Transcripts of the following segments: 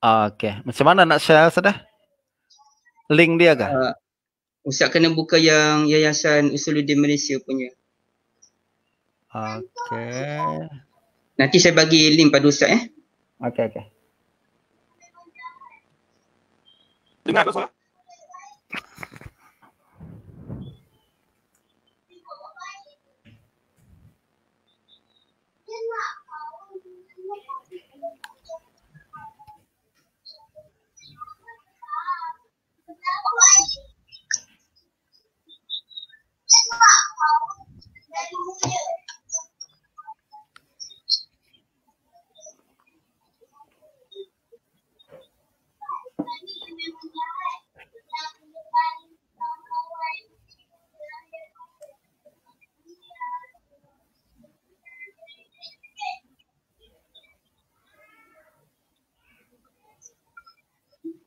Okay. Macam mana nak share sudah? Eh? Link dia ke? Uh, Ustaz kena buka yang Yayasan Usuluddin Malaysia punya. Okay. Nanti saya bagi link pada Ustaz eh. Okay, okay. Dengar tak suara?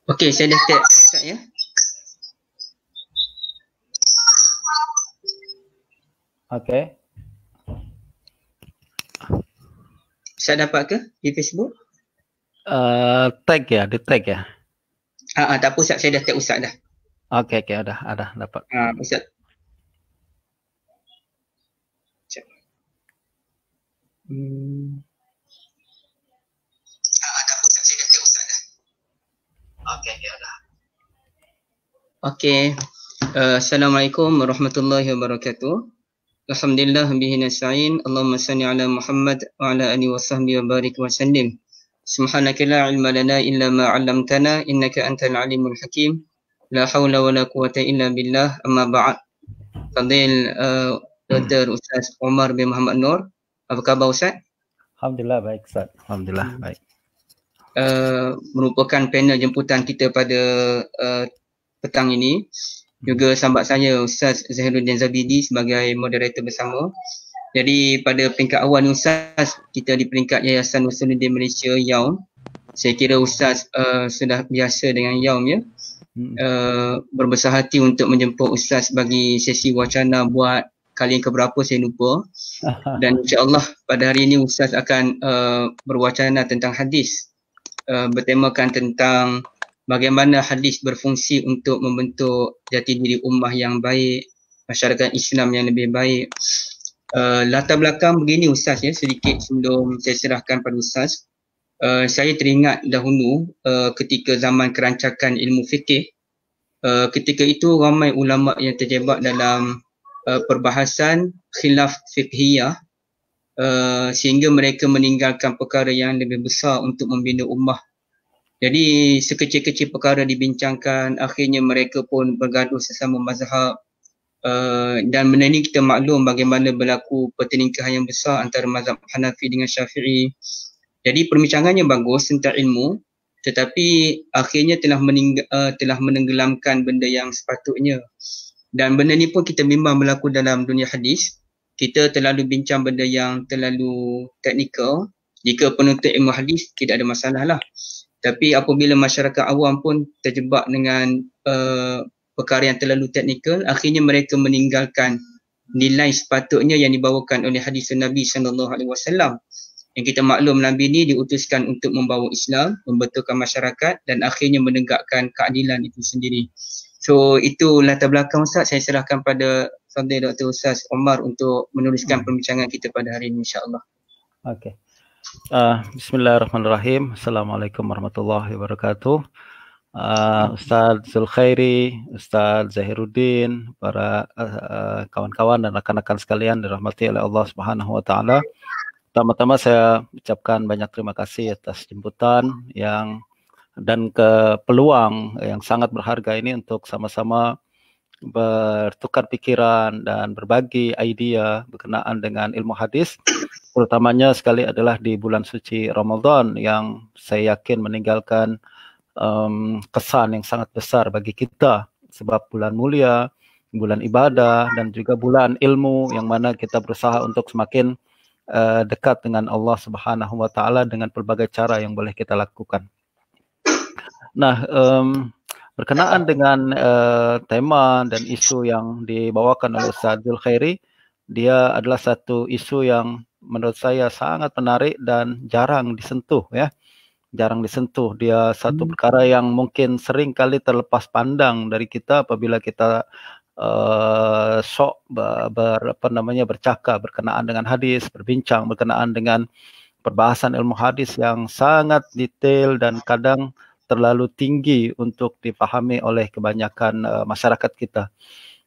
Okey, saya dah start start ya. Okay. Saya dapat ke di Facebook? Uh, tag ya, ada tag ya. Ah, uh, uh, tak apa Ustaz, saya dah tag Ustaz dah. Okay, okay, ada, ada dapat. Ah, uh, Ustaz. Hmm. Ah, tak usah saya dah tag usah dah. Okey, ya dah. Okey. Uh, Assalamualaikum warahmatullahi wabarakatuh. Alhamdulillah bihi nasta'in. Allahumma salli ala Muhammad wa ala alihi wa sahbihi wa barik wa sallim. Subhanaka la ilma lana illa ma 'allamtana innaka antal alimul hakim. La hawla wa la quwwata illa billah. Amma ba'd. Fadil uh, Dr. Ustaz Omar bin Muhammad Nur. Apa khabar Ustaz? Alhamdulillah baik Ustaz. Alhamdulillah hmm. baik. Uh, merupakan panel jemputan kita pada uh, petang ini juga sambat saya Ustaz Zahiruddin Zabidi sebagai moderator bersama. Jadi pada peringkat awal ni Ustaz kita di peringkat Yayasan Muslimin Malaysia YAUM. Saya kira Ustaz uh, sudah biasa dengan YAUM ya. Uh, berbesar hati untuk menjemput Ustaz bagi sesi wacana buat kali yang keberapa saya lupa dan Insya Allah pada hari ini Ustaz akan uh, berwacana tentang hadis uh, bertemakan tentang bagaimana hadis berfungsi untuk membentuk jati diri ummah yang baik, masyarakat Islam yang lebih baik. Uh, latar belakang begini Ustaz ya, sedikit sebelum saya serahkan pada Ustaz. Uh, saya teringat dahulu uh, ketika zaman kerancakan ilmu fikih uh, ketika itu ramai ulama yang terjebak dalam uh, perbahasan khilaf fikhiyah uh, sehingga mereka meninggalkan perkara yang lebih besar untuk membina ummah jadi sekecil-kecil perkara dibincangkan, akhirnya mereka pun bergaduh sesama mazhab. Uh, dan benda ni kita maklum bagaimana berlaku pertelingkahan yang besar antara mazhab Hanafi dengan Syafi'i. Jadi perbincangannya bagus tentang ilmu, tetapi akhirnya telah mening- uh, eh, telah menenggelamkan benda yang sepatutnya. Dan benda ni pun kita memang berlaku dalam dunia hadis. Kita terlalu bincang benda yang terlalu teknikal. Jika penuntut ilmu hadis, tidak ada masalah lah tapi apabila masyarakat awam pun terjebak dengan uh, perkara yang terlalu teknikal akhirnya mereka meninggalkan nilai sepatutnya yang dibawakan oleh hadis Nabi sallallahu alaihi wasallam yang kita maklum Nabi ni diutuskan untuk membawa Islam, membetulkan masyarakat dan akhirnya menegakkan keadilan itu sendiri. So itu latar belakang Ustaz, saya serahkan pada Fadil Dr. Ustaz Omar untuk menuliskan hmm. perbincangan kita pada hari ini insyaAllah. Okay. Uh, Bismillahirrahmanirrahim. Assalamualaikum warahmatullahi wabarakatuh. Uh, ah, Ustadz Zulkhairi, Ustaz Zahiruddin, para ah, kawan-kawan uh, dan rekan-rekan sekalian dirahmati oleh Allah Subhanahu wa taala. Pertama-tama saya ucapkan banyak terima kasih atas jemputan yang dan ke peluang yang sangat berharga ini untuk sama-sama bertukar pikiran dan berbagi idea berkenaan dengan ilmu hadis terutamanya sekali adalah di bulan suci Ramadan yang saya yakin meninggalkan um, kesan yang sangat besar bagi kita sebab bulan mulia, bulan ibadah dan juga bulan ilmu yang mana kita berusaha untuk semakin uh, dekat dengan Allah Subhanahu wa taala dengan pelbagai cara yang boleh kita lakukan. Nah, um, Berkenaan dengan uh, tema dan isu yang dibawakan oleh Ustaz Khairi, dia adalah satu isu yang menurut saya sangat menarik dan jarang disentuh ya. Jarang disentuh. Dia satu hmm. perkara yang mungkin sering kali terlepas pandang dari kita apabila kita uh, sok ber, apa namanya bercakap berkenaan dengan hadis, berbincang berkenaan dengan perbahasan ilmu hadis yang sangat detail dan kadang terlalu tinggi untuk dipahami oleh kebanyakan uh, masyarakat kita.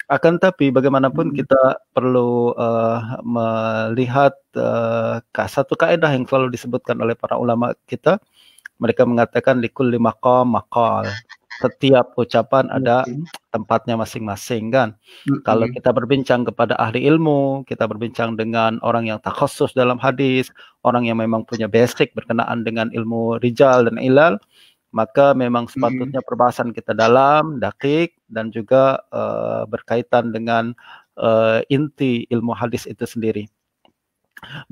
Akan tapi bagaimanapun hmm. kita perlu uh, melihat uh, satu kaedah yang selalu disebutkan oleh para ulama kita. Mereka mengatakan likul lima maqal setiap ucapan iya ada tempatnya masing-masing kan. hmm Kalau kita berbincang kepada ahli ilmu, kita berbincang dengan orang yang tak khusus dalam hadis, orang yang memang punya basic berkenaan dengan ilmu rijal dan ilal, maka memang hmm. sepatutnya perbahasan kita dalam, dakik dan juga uh, berkaitan dengan uh, inti ilmu hadis itu sendiri.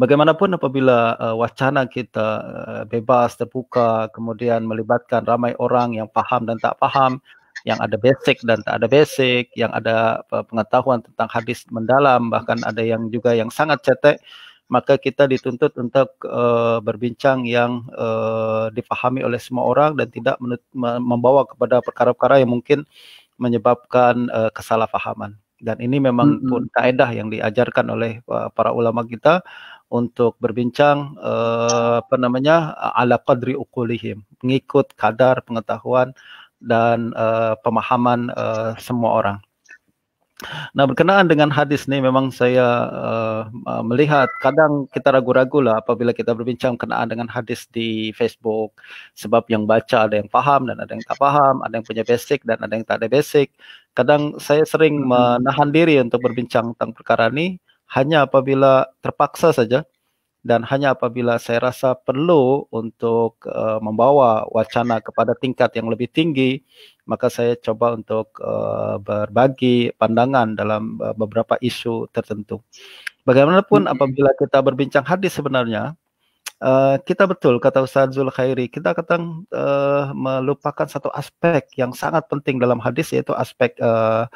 Bagaimanapun apabila uh, wacana kita uh, bebas terbuka kemudian melibatkan ramai orang yang paham dan tak paham, yang ada basic dan tak ada basic, yang ada pengetahuan tentang hadis mendalam bahkan ada yang juga yang sangat cetek maka kita dituntut untuk uh, berbincang yang uh, eh, dipahami oleh semua orang dan tidak membawa kepada perkara-perkara yang mungkin menyebabkan uh, kesalahpahaman. Dan ini memang mm-hmm. pun kaedah yang diajarkan oleh uh, para ulama kita untuk berbincang uh, apa namanya ala qadri ukulihim, mengikut kadar pengetahuan dan uh, pemahaman uh, semua orang. Nah berkenaan dengan hadis ni memang saya uh, uh, melihat kadang kita ragu-ragu lah apabila kita berbincang berkenaan dengan hadis di Facebook sebab yang baca ada yang faham dan ada yang tak faham, ada yang punya basic dan ada yang tak ada basic. Kadang saya sering hmm. menahan diri untuk berbincang tentang perkara ni hanya apabila terpaksa saja dan hanya apabila saya rasa perlu untuk uh, membawa wacana kepada tingkat yang lebih tinggi maka saya coba untuk uh, berbagi pandangan dalam uh, beberapa isu tertentu. Bagaimanapun apabila kita berbincang hadis sebenarnya Uh, kita betul kata Ustaz Zul Khairi kita kadang uh, melupakan satu aspek yang sangat penting dalam hadis yaitu aspek uh,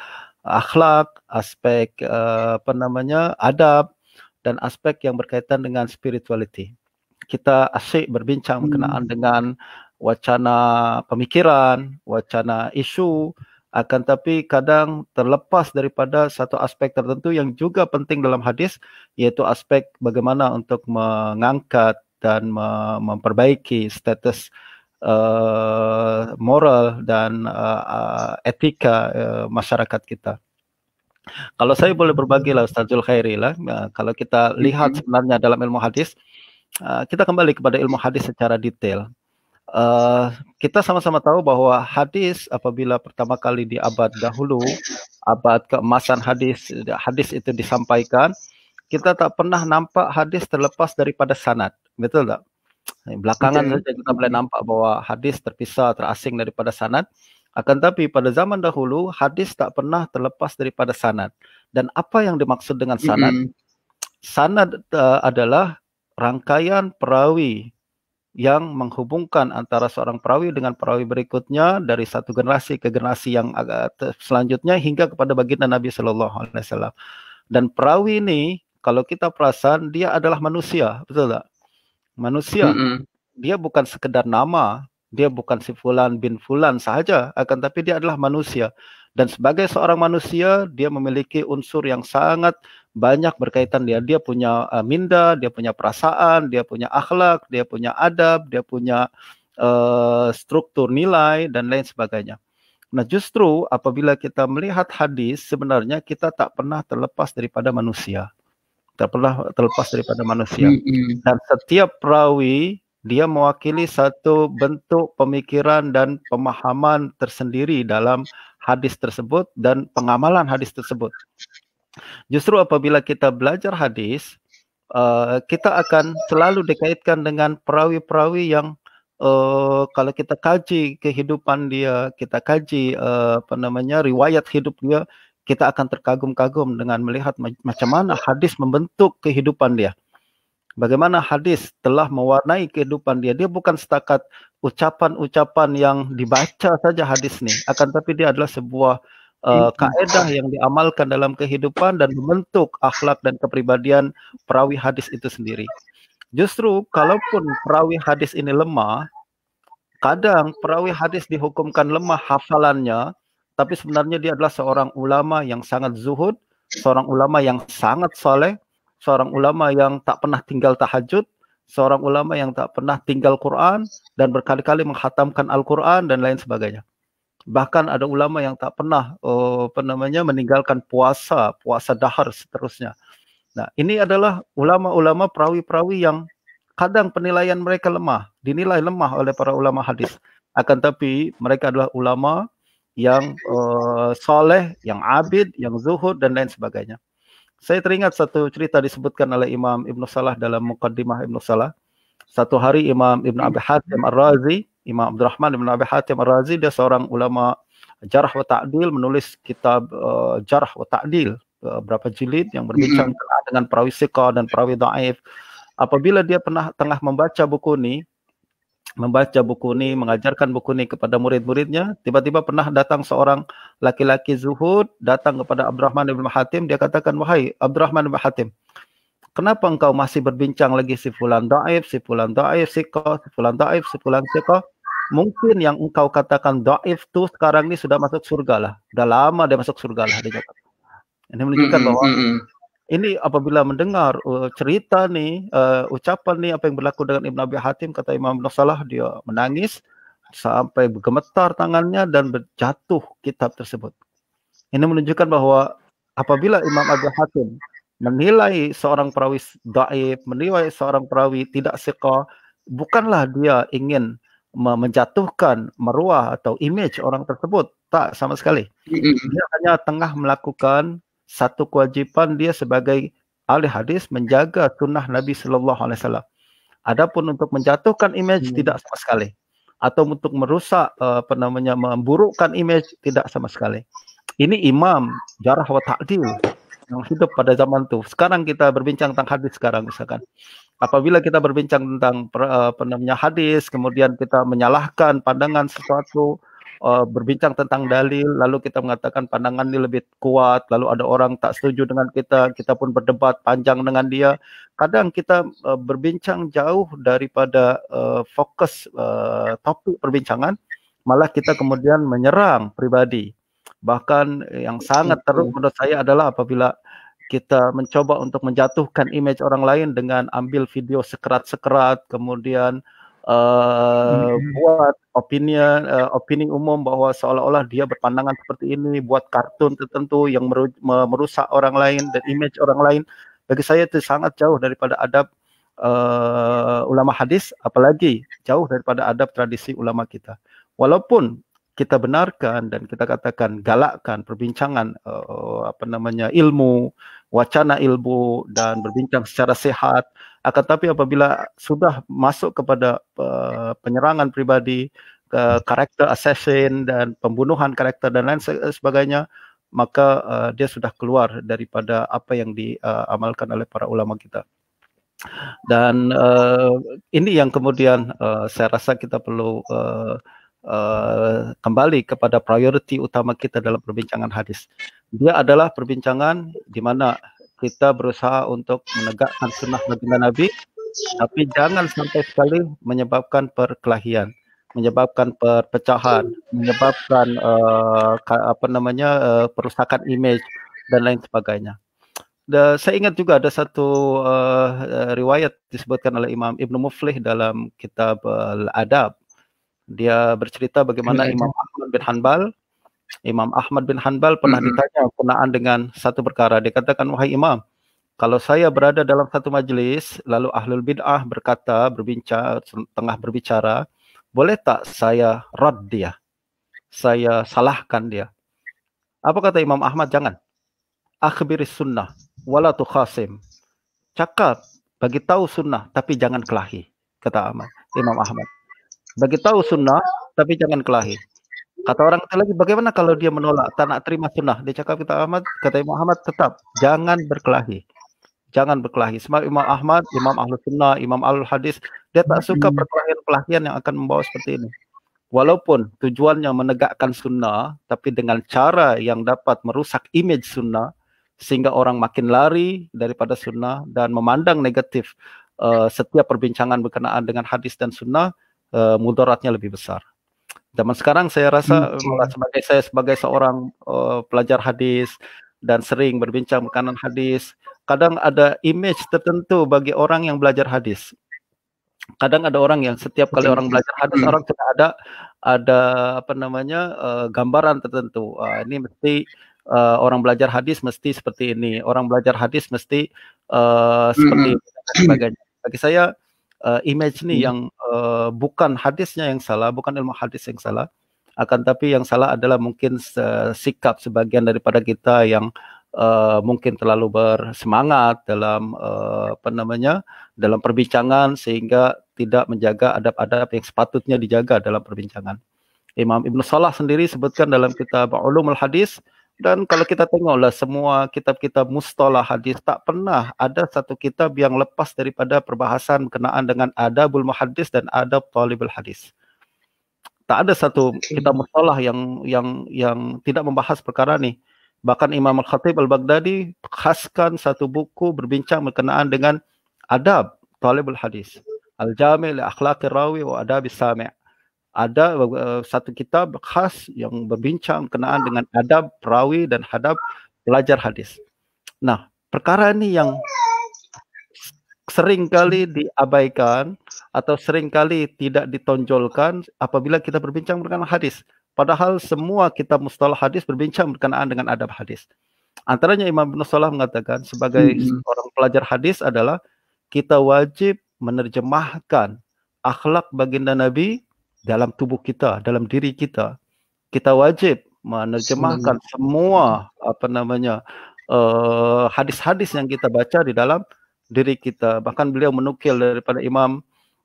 akhlak, aspek uh, apa namanya adab, dan aspek yang berkaitan dengan spirituality. Kita asyik berbincang hmm. berkenaan dengan wacana pemikiran, wacana isu akan tapi kadang terlepas daripada satu aspek tertentu yang juga penting dalam hadis iaitu aspek bagaimana untuk mengangkat dan memperbaiki status uh, moral dan uh, etika uh, masyarakat kita. Kalau saya boleh berbagi lah Ustazul Khairi lah, ya, kalau kita lihat sebenarnya dalam ilmu hadis, eh, kita kembali kepada ilmu hadis secara detail. Eh, kita sama-sama tahu bahwa hadis apabila pertama kali di abad dahulu, abad keemasan hadis, hadis itu disampaikan, kita tak pernah nampak hadis terlepas daripada sanad, betul tak? Belakangan saja kita boleh nampak bahwa hadis terpisah, terasing daripada sanad. Akan tapi pada zaman dahulu hadis tak pernah terlepas daripada sanad. Dan apa yang dimaksud dengan sanad? Mm -hmm. Sanad uh, adalah rangkaian perawi yang menghubungkan antara seorang perawi dengan perawi berikutnya dari satu generasi ke generasi yang agak selanjutnya hingga kepada baginda Nabi Shallallahu Alaihi Wasallam. Dan perawi ini kalau kita perasan dia adalah manusia, betul tak? Manusia. Mm -hmm. Dia bukan sekedar nama, dia bukan si fulan bin fulan saja, akan tapi dia adalah manusia. Dan sebagai seorang manusia, dia memiliki unsur yang sangat banyak berkaitan dia. Dia punya eh, minda, dia punya perasaan, dia punya akhlak, dia punya adab, dia punya uh, struktur nilai dan lain sebagainya. Nah, justru apabila kita melihat hadis, sebenarnya kita tak pernah terlepas daripada manusia. Tak pernah terlepas daripada manusia. Dan setiap perawi dia mewakili satu bentuk pemikiran dan pemahaman tersendiri dalam hadis tersebut dan pengamalan hadis tersebut. Justru apabila kita belajar hadis, eh, kita akan selalu dikaitkan dengan perawi-perawi yang eh, kalau kita kaji kehidupan dia, kita kaji eh, apa namanya riwayat hidup dia, kita akan terkagum-kagum dengan melihat macam mana hadis membentuk kehidupan dia. Bagaimana hadis telah mewarnai kehidupan dia. Dia bukan setakat ucapan-ucapan yang dibaca saja hadis ini, Akan tapi dia adalah sebuah uh, kaedah yang diamalkan dalam kehidupan dan membentuk akhlak dan kepribadian perawi hadis itu sendiri. Justru kalaupun perawi hadis ini lemah, kadang perawi hadis dihukumkan lemah hafalannya, tapi sebenarnya dia adalah seorang ulama yang sangat zuhud, seorang ulama yang sangat soleh, seorang ulama yang tak pernah tinggal tahajud, seorang ulama yang tak pernah tinggal Quran dan berkali-kali menghatamkan Al-Quran dan lain sebagainya. Bahkan ada ulama yang tak pernah oh, apa namanya meninggalkan puasa, puasa dahar seterusnya. Nah, ini adalah ulama-ulama perawi-perawi yang kadang penilaian mereka lemah, dinilai lemah oleh para ulama hadis. Akan tapi mereka adalah ulama yang uh, soleh, yang abid, yang zuhud dan lain sebagainya. Saya teringat satu cerita disebutkan oleh Imam Ibn Salah dalam Muqaddimah Ibn Salah. Satu hari Imam Ibn Abi Hatim Ar-Razi, Imam Abdul Rahman Ibn Abi Hatim Ar-Razi, dia seorang ulama jarah wa ta'dil, menulis kitab uh, eh, jarah wa ta'dil, beberapa eh, uh, jilid yang berbincang dengan perawi siqa dan perawi da'if. Apabila dia pernah tengah membaca buku ini, membaca buku ini, mengajarkan buku ini kepada murid-muridnya, tiba-tiba pernah datang seorang laki-laki zuhud, datang kepada Abdurrahman bin Hatim, dia katakan, wahai Abdurrahman bin Hatim, kenapa engkau masih berbincang lagi si fulan da'if, si fulan da'if, si ko, si fulan da'if, si fulan siko? Mungkin yang engkau katakan da'if itu sekarang ini sudah masuk surga lah. Sudah lama dia masuk surga lah. Dia Ini menunjukkan hmm, hmm, bahwa hmm, ini apabila mendengar uh, cerita nih, uh, ucapan nih apa yang berlaku dengan Ibn Abi Hatim kata Imam Ibn Salah dia menangis sampai bergemetar tangannya dan berjatuh kitab tersebut. Ini menunjukkan bahwa apabila Imam Abi Hatim menilai seorang perawi daib, menilai seorang perawi tidak seka, bukanlah dia ingin menjatuhkan meruah atau image orang tersebut, tak sama sekali. Dia hanya tengah melakukan satu kewajiban dia sebagai ahli hadis menjaga sunnah Nabi saw. Alaihi Wasallam. Adapun untuk menjatuhkan image hmm. tidak sama sekali, atau untuk merusak uh, apa namanya memburukkan image tidak sama sekali. Ini imam jarah wa ta'dil yang hidup pada zaman itu. Sekarang kita berbincang tentang hadis sekarang misalkan. Apabila kita berbincang tentang uh, apa namanya hadis, kemudian kita menyalahkan pandangan sesuatu, uh, berbincang tentang dalil, lalu kita mengatakan pandangan ini lebih kuat, lalu ada orang tak setuju dengan kita, kita pun berdebat panjang dengan dia. Kadang kita uh, berbincang jauh daripada uh, fokus uh, topik perbincangan, malah kita kemudian menyerang pribadi. Bahkan yang sangat teruk menurut saya adalah apabila kita mencoba untuk menjatuhkan image orang lain dengan ambil video sekerat-sekerat, kemudian uh, hmm. buat opini uh, eh, opini umum bahwa seolah-olah dia berpandangan seperti ini buat kartun tertentu yang meru merusak orang lain dan image orang lain bagi saya itu sangat jauh daripada adab uh, ulama hadis apalagi jauh daripada adab tradisi ulama kita walaupun kita benarkan dan kita katakan galakkan perbincangan uh, apa namanya ilmu wacana ilmu dan berbincang secara sehat. Akan tapi apabila sudah masuk kepada uh, penyerangan pribadi, ke karakter assassin dan pembunuhan karakter dan lain sebagainya, maka uh, dia sudah keluar daripada apa yang diamalkan eh, uh, oleh para ulama kita. Dan uh, ini yang kemudian uh, saya rasa kita perlu uh, uh, kembali kepada priority utama kita dalam perbincangan hadis. Dia adalah perbincangan di mana kita berusaha untuk menegakkan sunnah baginda Nabi, tapi jangan sampai sekali menyebabkan perkelahian, menyebabkan perpecahan, menyebabkan uh, apa namanya uh, perusakan image dan lain sebagainya. Da, saya ingat juga ada satu uh, riwayat disebutkan oleh Imam Ibn Muflih dalam kitab uh, Al-Adab. Dia bercerita bagaimana iya, iya. Imam Ahmad bin Hanbal Imam Ahmad bin Hanbal pernah mm-hmm. ditanya kenaan dengan satu perkara. Dikatakan, wahai Imam, kalau saya berada dalam satu majelis, lalu ahlul bid'ah berkata, berbincang, tengah berbicara, boleh tak saya rod dia? Saya salahkan dia. Apa kata Imam Ahmad? Jangan. Akhbiris sunnah, wala khasim. Cakap, bagi tahu sunnah, tapi jangan kelahi, kata Imam Ahmad. Bagi tahu sunnah, tapi jangan kelahi. Kata orang itu lagi, bagaimana kalau dia menolak tanah terima sunnah? Dia cakap kita Ahmad, kata Imam Ahmad tetap jangan berkelahi. Jangan berkelahi. Sebab Imam Ahmad, Imam Ahlus Sunnah, Imam Ahlul Hadis, dia tak suka hmm. perkelahian-perkelahian yang akan membawa seperti ini. Walaupun tujuannya menegakkan sunnah, tapi dengan cara yang dapat merusak image sunnah, sehingga orang makin lari daripada sunnah dan memandang negatif uh, setiap perbincangan berkenaan dengan hadis dan sunnah, uh, mudaratnya lebih besar. Zaman sekarang saya rasa hmm. Iya. sebagai saya sebagai seorang uh, pelajar hadis dan sering berbincang makanan hadis, kadang ada image tertentu bagi orang yang belajar hadis. Kadang ada orang yang setiap kali orang belajar hadis hmm. orang sudah ada ada apa namanya uh, gambaran tertentu. Uh, ini mesti uh, orang belajar hadis mesti seperti ini, orang belajar hadis mesti uh, seperti hmm. ini, dan sebagainya. Bagi saya uh, image ini hmm. yang uh, bukan hadisnya yang salah, bukan ilmu hadis yang salah, akan tapi yang salah adalah mungkin sikap sebagian daripada kita yang uh, mungkin terlalu bersemangat dalam uh, apa namanya dalam perbincangan sehingga tidak menjaga adab-adab yang sepatutnya dijaga dalam perbincangan. Imam Ibnu Salah sendiri sebutkan dalam kitab Ulumul Hadis dan kalau kita tengoklah semua kitab-kitab mustalah hadis tak pernah ada satu kitab yang lepas daripada perbahasan berkenaan dengan adabul muhaddis dan adab talibul hadis. Tak ada satu kitab mustalah yang yang yang tidak membahas perkara ini. Bahkan Imam Al-Khatib Al-Baghdadi khaskan satu buku berbincang berkenaan dengan adab talibul hadis. Al-Jami' li akhlaqir rawi wa adabis sami' ada uh, satu kitab khas yang berbincang kenaan dengan adab perawi dan hadap pelajar hadis. Nah, perkara ini yang sering kali diabaikan atau sering kali tidak ditonjolkan apabila kita berbincang berkenaan hadis. Padahal semua kitab mustalah hadis berbincang berkenaan dengan adab hadis. Antaranya Imam Ibn Salah mengatakan sebagai hmm. seorang pelajar hadis adalah kita wajib menerjemahkan akhlak baginda Nabi dalam tubuh kita, dalam diri kita, kita wajib menerjemahkan semua hmm. apa namanya eh, hadis-hadis uh, yang kita baca di dalam diri kita. Bahkan beliau menukil daripada Imam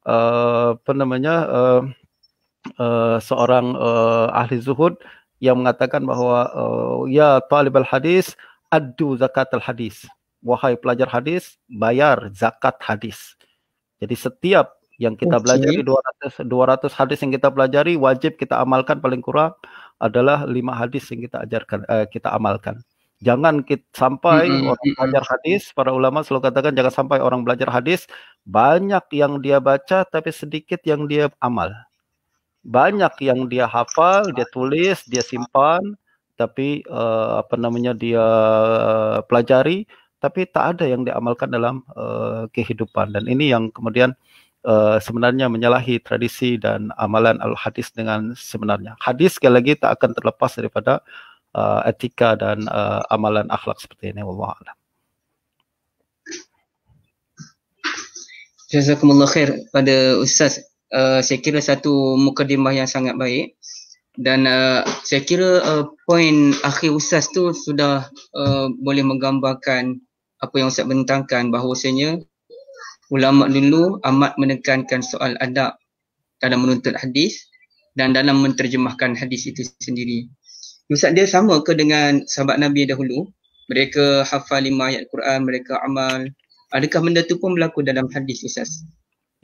uh, apa namanya uh, uh, seorang uh, ahli zuhud yang mengatakan bahwa uh, ya talib al hadis adu zakat al hadis wahai pelajar hadis bayar zakat hadis jadi setiap yang kita okay. pelajari 200 200 hadis yang kita pelajari wajib kita amalkan paling kurang adalah lima hadis yang kita ajarkan eh, kita amalkan. Jangan kita, sampai mm -hmm. orang belajar hadis, para ulama selalu katakan jangan sampai orang belajar hadis banyak yang dia baca tapi sedikit yang dia amal. Banyak yang dia hafal, dia tulis, dia simpan, tapi uh, apa namanya dia pelajari tapi tak ada yang diamalkan dalam uh, kehidupan dan ini yang kemudian Eh, sebenarnya menyalahi tradisi dan amalan al-hadis dengan sebenarnya. Hadis sekali lagi tak akan terlepas daripada uh, etika dan uh, amalan akhlak seperti ini. Wallahualam. Jazakumullah khair pada Ustaz. Uh, saya kira satu mukadimah yang sangat baik dan uh, saya kira uh, poin akhir Ustaz tu sudah uh, boleh menggambarkan apa yang Ustaz bentangkan bahawasanya ulama dulu amat menekankan soal adab dalam menuntut hadis dan dalam menterjemahkan hadis itu sendiri. Ustaz dia sama ke dengan sahabat Nabi dahulu? Mereka hafal lima ayat Quran, mereka amal. Adakah benda tu pun berlaku dalam hadis Ustaz?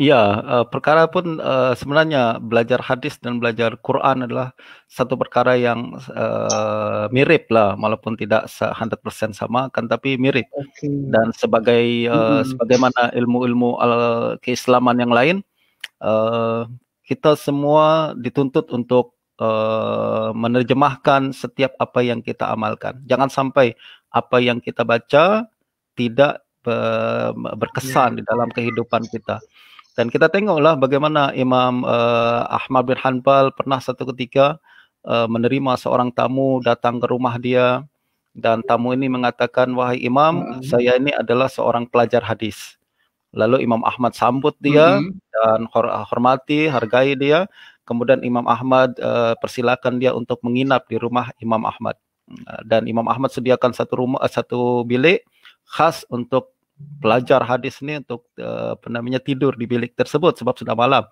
Ya, perkara pun eh, sebenarnya belajar hadis dan belajar Quran adalah satu perkara yang eh, mirip lah, walaupun tidak 100% sama kan, tapi mirip. Okay. Dan sebagai mm-hmm. sebagaimana ilmu-ilmu keislaman yang lain, kita semua dituntut untuk menerjemahkan setiap apa yang kita amalkan. Jangan sampai apa yang kita baca tidak ya. berkesan yeah. di dalam kehidupan kita. Dan kita tengoklah bagaimana Imam uh, Ahmad bin Hanbal pernah satu ketika uh, menerima seorang tamu datang ke rumah dia dan tamu ini mengatakan wahai Imam, hmm. saya ini adalah seorang pelajar hadis. Lalu Imam Ahmad sambut dia mm -hmm. dan eh, hormati, hargai dia. Kemudian Imam Ahmad uh, persilakan dia untuk menginap di rumah Imam Ahmad. dan Imam Ahmad sediakan satu rumah satu bilik khas untuk pelajar hadis ini untuk uh, eh, penamanya tidur di bilik tersebut sebab sudah malam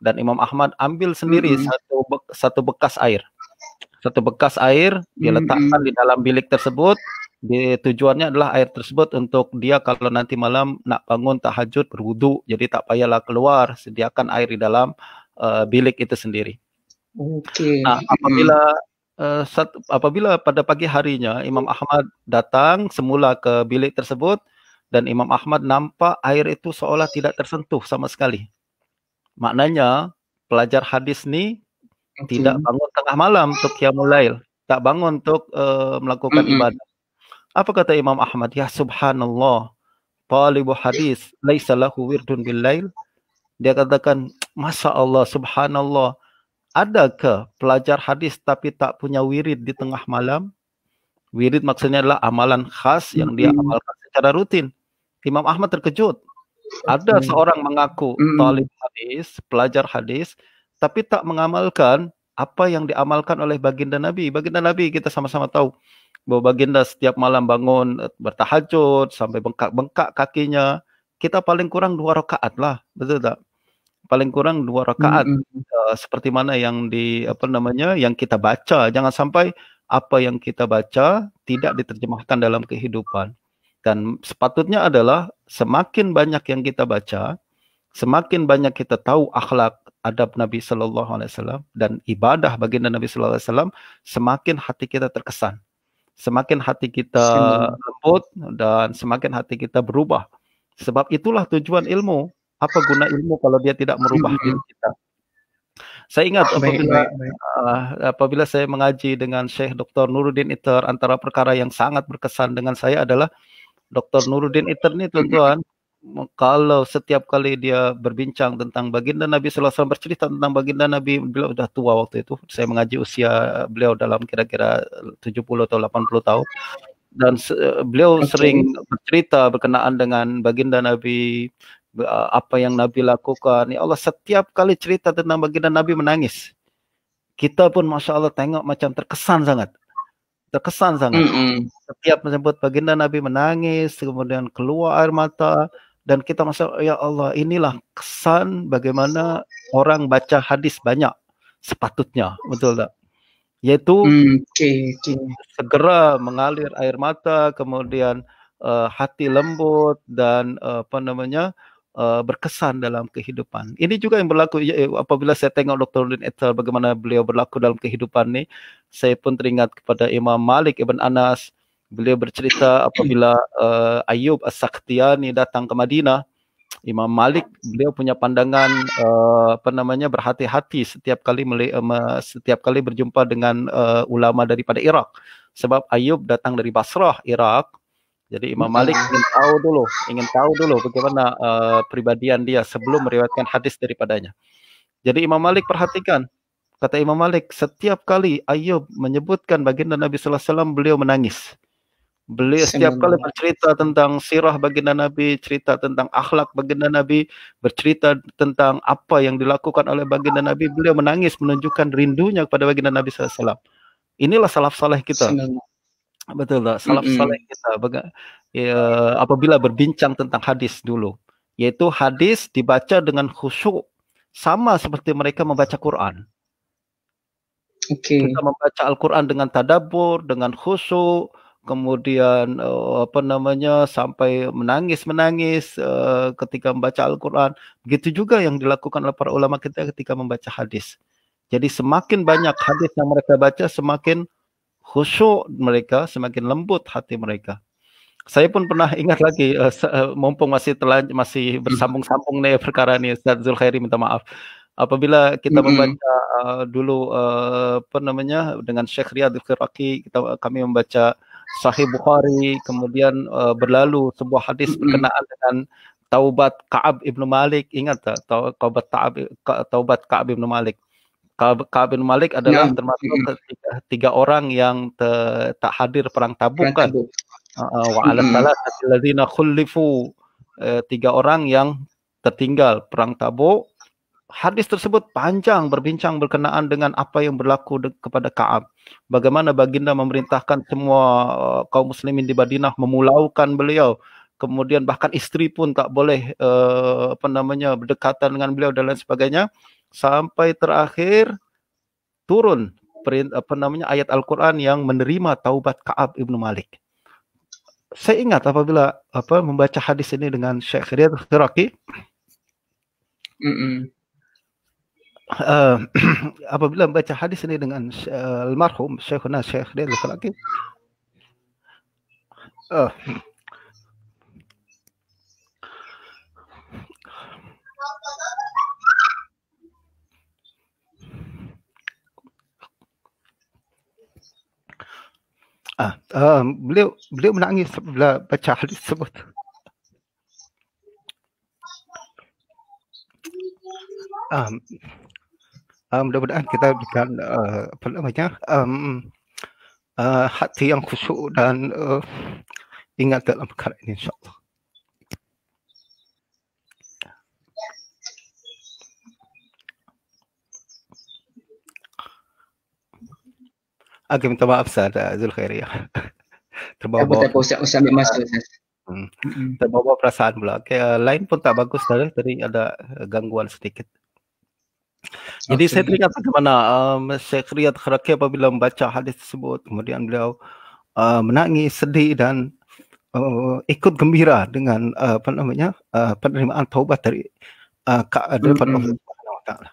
dan Imam Ahmad ambil sendiri -hmm. satu be satu bekas air satu bekas air diletakkan -hmm. di dalam bilik tersebut di, tujuannya adalah air tersebut untuk dia kalau nanti malam nak bangun tahajud berwudu jadi tak payahlah keluar sediakan air di dalam uh, bilik itu sendiri. Okay. Nah, apabila uh, eh, satu, apabila pada pagi harinya Imam Ahmad datang semula ke bilik tersebut dan Imam Ahmad nampak air itu seolah tidak tersentuh sama sekali. Maknanya pelajar hadis ni okay. tidak bangun tengah malam untuk qiyamul lail, tak bangun untuk uh, melakukan mm -hmm. ibadah. Apa kata Imam Ahmad? Ya subhanallah. Talibu hadis laisa lahu wirdun bil lail. Dia katakan, "Masa Allah, subhanallah. Adakah pelajar hadis tapi tak punya wirid di tengah malam?" Wirid maksudnya adalah amalan khas yang dia amalkan secara rutin. Imam Ahmad terkejut. Ada hmm. seorang mengaku hmm. talib hadis, pelajar hadis, tapi tak mengamalkan apa yang diamalkan oleh baginda Nabi. Baginda Nabi kita sama-sama tahu bahwa baginda setiap malam bangun eh, bertahajud sampai bengkak-bengkak kakinya. Kita paling kurang dua rakaat lah, betul tak? Paling kurang dua rakaat hmm uh, seperti mana yang di apa namanya yang kita baca. Jangan sampai apa yang kita baca tidak diterjemahkan dalam kehidupan. Dan sepatutnya adalah semakin banyak yang kita baca, semakin banyak kita tahu akhlak adab Nabi Shallallahu Alaihi Wasallam dan ibadah baginda Nabi Shallallahu Alaihi Wasallam, semakin hati kita terkesan, semakin hati kita lembut dan semakin hati kita berubah. Sebab itulah tujuan ilmu. Apa guna ilmu kalau dia tidak merubah diri kita? Saya ingat apabila baik, baik. Uh, apabila saya mengaji dengan Syekh Dr. Nuruddin Iter antara perkara yang sangat berkesan dengan saya adalah Dr. Nuruddin Iterni tuan-tuan kalau setiap kali dia berbincang tentang baginda Nabi SAW bercerita tentang baginda Nabi beliau sudah tua waktu itu saya mengaji usia beliau dalam kira-kira 70 atau 80 tahun dan beliau okay. sering bercerita berkenaan dengan baginda Nabi apa yang Nabi lakukan ya Allah setiap kali cerita tentang baginda Nabi menangis kita pun masya Allah tengok macam terkesan sangat terkesan sangat. Mm -hmm. Setiap menyebut baginda Nabi menangis, kemudian keluar air mata dan kita masuk ya Allah inilah kesan bagaimana orang baca hadis banyak sepatutnya betul tak yaitu mm, okay, segera mengalir air mata kemudian uh, hati lembut dan uh, apa namanya uh, berkesan dalam kehidupan. Ini juga yang berlaku ya, eh, apabila saya tengok Dr. Lin Etel bagaimana beliau berlaku dalam kehidupan ini, saya pun teringat kepada Imam Malik Ibn Anas. Beliau bercerita apabila uh, Ayub As-Saktiani datang ke Madinah, Imam Malik beliau punya pandangan uh, apa namanya berhati-hati setiap kali meli, uh, setiap kali berjumpa dengan uh, ulama daripada Irak sebab Ayub datang dari Basrah Irak jadi Imam Malik ingin tahu dulu, ingin tahu dulu bagaimana uh, pribadian dia sebelum meriwayatkan hadis daripadanya. Jadi Imam Malik perhatikan, kata Imam Malik, setiap kali Ayub menyebutkan baginda Nabi sallallahu alaihi wasallam beliau menangis. Beliau setiap kali bercerita tentang sirah baginda Nabi, cerita tentang akhlak baginda Nabi, bercerita tentang apa yang dilakukan oleh baginda Nabi, beliau menangis menunjukkan rindunya kepada baginda Nabi sallallahu alaihi wasallam. Inilah salaf saleh kita. Senang. Betul, tak? salaf mm saleh kita ya, apabila berbincang tentang hadis dulu, yaitu hadis dibaca dengan khusyuk sama seperti mereka membaca Quran. Okay. Kita membaca Al-Quran dengan tadabur, dengan khusyuk, kemudian eh, apa namanya sampai menangis menangis eh, ketika membaca Al-Quran. Begitu juga yang dilakukan oleh para ulama kita ketika membaca hadis. Jadi semakin banyak hadis yang mereka baca, semakin khusyuk mereka, semakin lembut hati mereka. Saya pun pernah ingat lagi, uh, mumpung masih telan, masih hmm. bersambung-sambung nih perkara nih, Ustaz Zulkhairi minta maaf. Apabila kita mm-hmm. membaca uh, dulu uh, apa namanya dengan Syekh Riyad Qiraqi, kita kami membaca Sahih Bukhari, kemudian uh, berlalu sebuah hadis hmm. berkenaan dengan taubat Kaab ibnu Malik. Ingat tak taubat Kaab taubat Kaab ibnu Malik. Ka'ab bin Malik adalah ya. termasuk tiga, tiga orang yang te, tak hadir perang Tabuk kan. Uh, wa ala khulifu eh, tiga orang yang tertinggal perang Tabuk. Hadis tersebut panjang berbincang berkenaan dengan apa yang berlaku de- kepada Ka'ab. Bagaimana baginda memerintahkan semua uh, kaum muslimin di Madinah memulaukan beliau kemudian bahkan istri pun tak boleh uh, apa namanya berdekatan dengan beliau dan lain sebagainya sampai terakhir turun print apa namanya ayat Al-Qur'an yang menerima taubat Ka'ab Ibnu Malik. Saya ingat apabila apa membaca hadis ini dengan Syekh Riyad Firaki. Uh, eh, apabila membaca hadis ini dengan uh, almarhum Syekhuna Syekh Riyad Firaki. Uh, eh, Ah, um, beliau beliau menangis bila baca hal tersebut. Um, um, mudah-mudahan kita berikan uh, apa namanya um, uh, hati yang khusyuk dan uh, ingat dalam perkara ini insyaAllah. Oke, minta maaf Ustaz eh, Zulkhair ya. Ya, Terbawa-bawa. Ustaz, Ustaz masuk Ustaz. Hmm. Terbawa perasaan pula. Okay, uh, eh, lain pun tak bagus tadi, ya. tadi ada eh, gangguan sedikit. Jadi okay. saya teringat bagaimana um, Syekh Riyad Kharaki apabila membaca hadis tersebut, kemudian beliau uh, menangis sedih dan uh, ikut gembira dengan uh, apa namanya uh, penerimaan taubat dari uh, daripada Allah Subhanahu Wa Taala.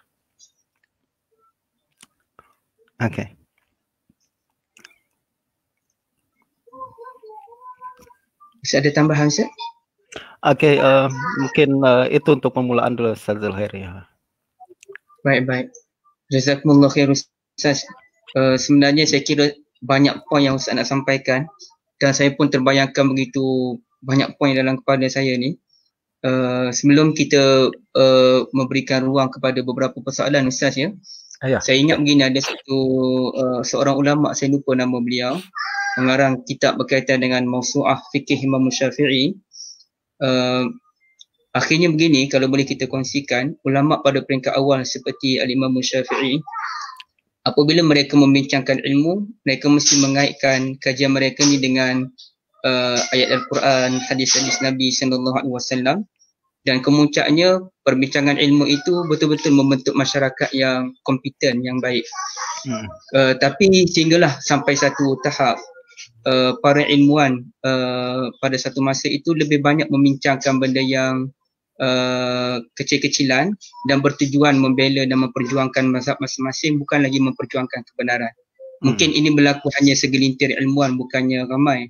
Okay. Ustaz ada tambahan Ustaz? Okay, uh, eh, mungkin uh, itu untuk permulaan dulu Ustaz Zulhair ya. Baik, baik. Jazakumullah khair Ustaz. Uh, sebenarnya saya kira banyak poin yang Ustaz nak sampaikan dan saya pun terbayangkan begitu banyak poin dalam kepada saya ni. Uh, sebelum kita uh, memberikan ruang kepada beberapa persoalan Ustaz ya. Ayah. Ya. Saya ingat begini ada satu uh, seorang ulama saya lupa nama beliau mengarang kitab berkaitan dengan mausuah fikih Imam Syafi'i uh, akhirnya begini kalau boleh kita kongsikan ulama pada peringkat awal seperti Al Imam Syafi'i apabila mereka membincangkan ilmu mereka mesti mengaitkan kajian mereka ni dengan uh, ayat Al-Quran hadis-hadis Nabi sallallahu alaihi wasallam dan kemuncaknya perbincangan ilmu itu betul-betul membentuk masyarakat yang kompeten yang baik. Hmm. Uh, tapi sehinggalah sampai satu tahap uh, para ilmuwan uh, pada satu masa itu lebih banyak membincangkan benda yang uh, kecil-kecilan dan bertujuan membela dan memperjuangkan mazhab masing-masing bukan lagi memperjuangkan kebenaran. Hmm. Mungkin hmm. ini berlaku hanya segelintir ilmuwan bukannya ramai.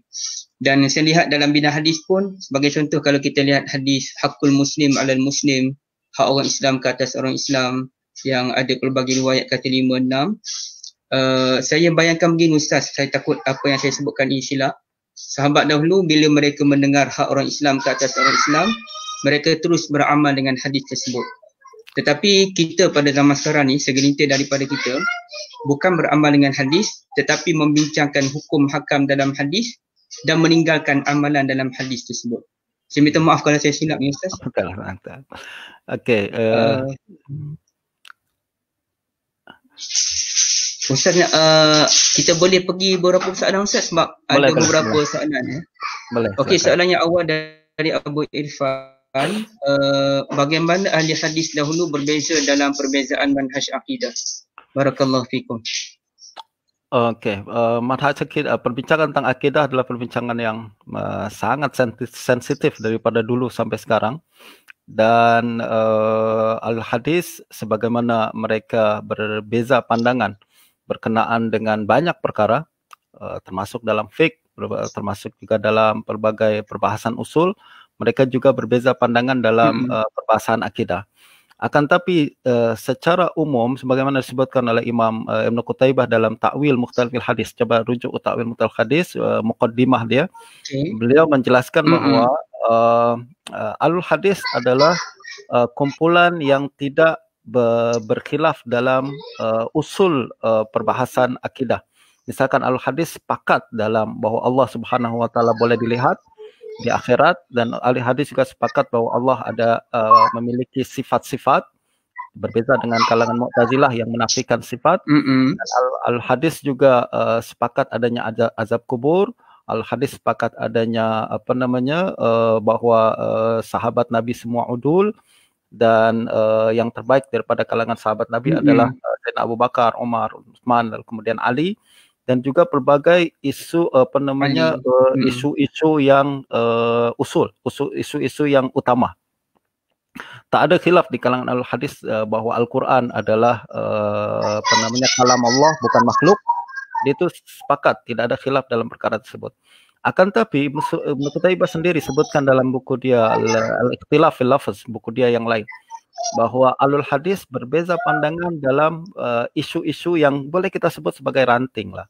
Dan saya lihat dalam bina hadis pun sebagai contoh kalau kita lihat hadis hakul muslim alal muslim hak orang Islam ke atas orang Islam yang ada pelbagai riwayat kata lima enam. Uh, saya bayangkan begini Ustaz, saya takut apa yang saya sebutkan ini silap. Sahabat dahulu bila mereka mendengar hak orang Islam ke atas orang Islam, mereka terus beramal dengan hadis tersebut. Tetapi kita pada zaman sekarang ni, segelintir daripada kita, bukan beramal dengan hadis tetapi membincangkan hukum hakam dalam hadis dan meninggalkan amalan dalam hadis tersebut. Saya minta maaf kalau saya silap ni Ustaz. Apakah Okay. Uh... Uh... Ustaz uh, kita boleh pergi beberapa soalan Ustaz sebab boleh, ada beberapa boleh. soalan ya. Boleh. Okey, soalan yang awal dari Abu Irfan, uh, bagaimana ahli hadis dahulu berbeza dalam perbezaan manhaj akidah? Barakallahu fikum. Okey, uh, manhaj akidah, uh, perbincangan tentang akidah adalah perbincangan yang uh, sangat sensitif daripada dulu sampai sekarang dan uh, al hadis sebagaimana mereka berbeza pandangan berkenaan dengan banyak perkara eh, termasuk dalam fik termasuk juga dalam berbagai perbahasan usul mereka juga berbeza pandangan dalam mm -hmm. perbahasan akidah akan tapi eh, secara umum sebagaimana disebutkan oleh Imam Ibn Qutaibah dalam takwil Mukhtalifil Hadis coba rujuk Ta'wil Mukhtalifil Hadis Muqaddimah dia okay. beliau menjelaskan -hmm. bahwa al uh, alul hadis adalah uh, kumpulan yang tidak be berkhilaf dalam uh, usul uh, perbahasan akidah. Misalkan al hadis sepakat dalam bahwa Allah Subhanahu wa taala boleh dilihat di akhirat dan ahli hadis juga sepakat bahwa Allah ada uh, memiliki sifat-sifat berbeda dengan kalangan Mu'tazilah yang menafikan sifat. Al, hadis juga uh, sepakat adanya azab, azab kubur. Al hadis sepakat adanya apa namanya uh, bahwa uh, sahabat Nabi semua udul dan uh, yang terbaik daripada kalangan sahabat Nabi mm -hmm. adalah uh, Abu Bakar, Umar, Utsman, lalu kemudian Ali dan juga berbagai isu eh, apa namanya isu-isu uh, mm yang uh, usul, isu-isu yang utama. Tak ada khilaf di kalangan al hadis uh, bahwa Al-Qur'an adalah uh, apa namanya kalam Allah bukan makhluk. Itu sepakat, tidak ada khilaf dalam perkara tersebut. Akan tapi Ibnu eh, sendiri sebutkan dalam buku dia Al-Ikhtilaf Lafaz, buku dia yang lain bahwa alul hadis berbeza pandangan dalam eh, isu-isu uh, yang boleh kita sebut sebagai ranting lah.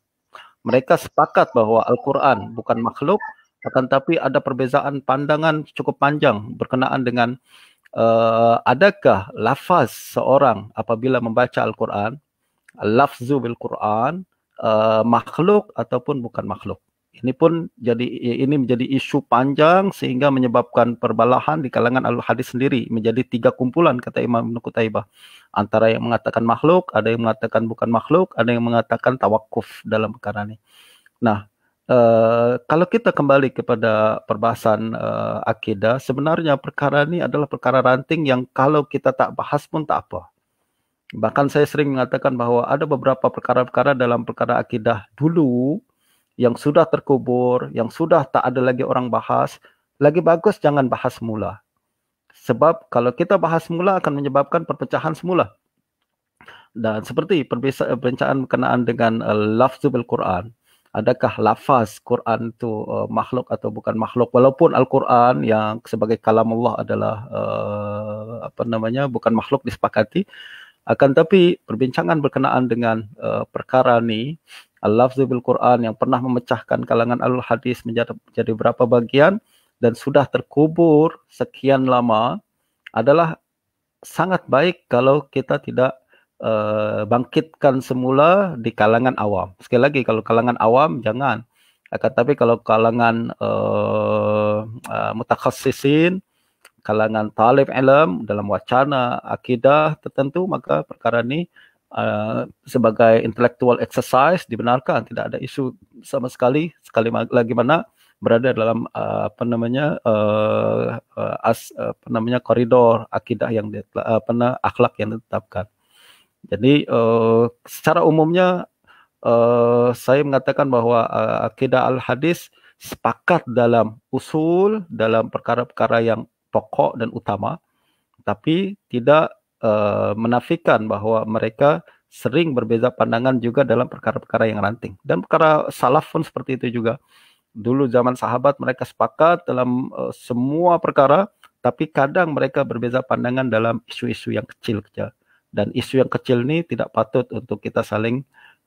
Mereka sepakat bahwa Al-Qur'an bukan makhluk akan tapi ada perbezaan pandangan cukup panjang berkenaan dengan uh, adakah lafaz seorang apabila membaca Al-Qur'an, lafzu bil Qur'an uh, makhluk ataupun bukan makhluk. Ini pun jadi ini menjadi isu panjang sehingga menyebabkan perbalahan di kalangan al hadis sendiri menjadi tiga kumpulan kata Imam Ibnu Qutaibah. Antara yang mengatakan makhluk, ada yang mengatakan bukan makhluk, ada yang mengatakan tawakuf dalam perkara ini. Nah, Uh, kalau kita kembali kepada perbahasan uh, akidah, sebenarnya perkara ini adalah perkara ranting yang kalau kita tak bahas pun tak apa. Bahkan saya sering mengatakan bahwa ada beberapa perkara-perkara dalam perkara akidah dulu yang sudah terkubur, yang sudah tak ada lagi orang bahas, lagi bagus jangan bahas semula. Sebab kalau kita bahas semula akan menyebabkan perpecahan semula. Dan seperti perbincangan berkenaan dengan uh, lafzul Quran, adakah lafaz Quran itu uh, makhluk atau bukan makhluk? Walaupun Al-Quran yang sebagai kalam Allah adalah uh, apa namanya? bukan makhluk disepakati, akan tapi perbincangan berkenaan dengan uh, perkara ni. Al-Lafzu Quran yang pernah memecahkan kalangan alul hadis menjadi, menjadi berapa bagian dan sudah terkubur sekian lama adalah sangat baik kalau kita tidak uh, bangkitkan semula di kalangan awam. Sekali lagi kalau kalangan awam jangan. Akan tapi kalau kalangan uh, uh, mutakhasisin, kalangan talib ilm dalam wacana akidah tertentu maka perkara ini uh, sebagai intellectual exercise dibenarkan tidak ada isu sama sekali sekali lagi mana berada dalam uh, apa namanya uh, uh as uh, apa namanya koridor akidah yang uh, pernah akhlak yang ditetapkan. Jadi uh, secara umumnya uh, saya mengatakan bahwa uh, akidah al-hadis sepakat dalam usul dalam perkara-perkara yang pokok dan utama tapi tidak Eh, menafikan bahwa mereka sering berbeda pandangan juga dalam perkara-perkara yang ranting dan perkara salaf pun seperti itu juga dulu zaman sahabat mereka sepakat dalam uh, semua perkara tapi kadang mereka berbeda pandangan dalam isu-isu yang kecil kecil dan isu yang kecil ini tidak patut untuk kita saling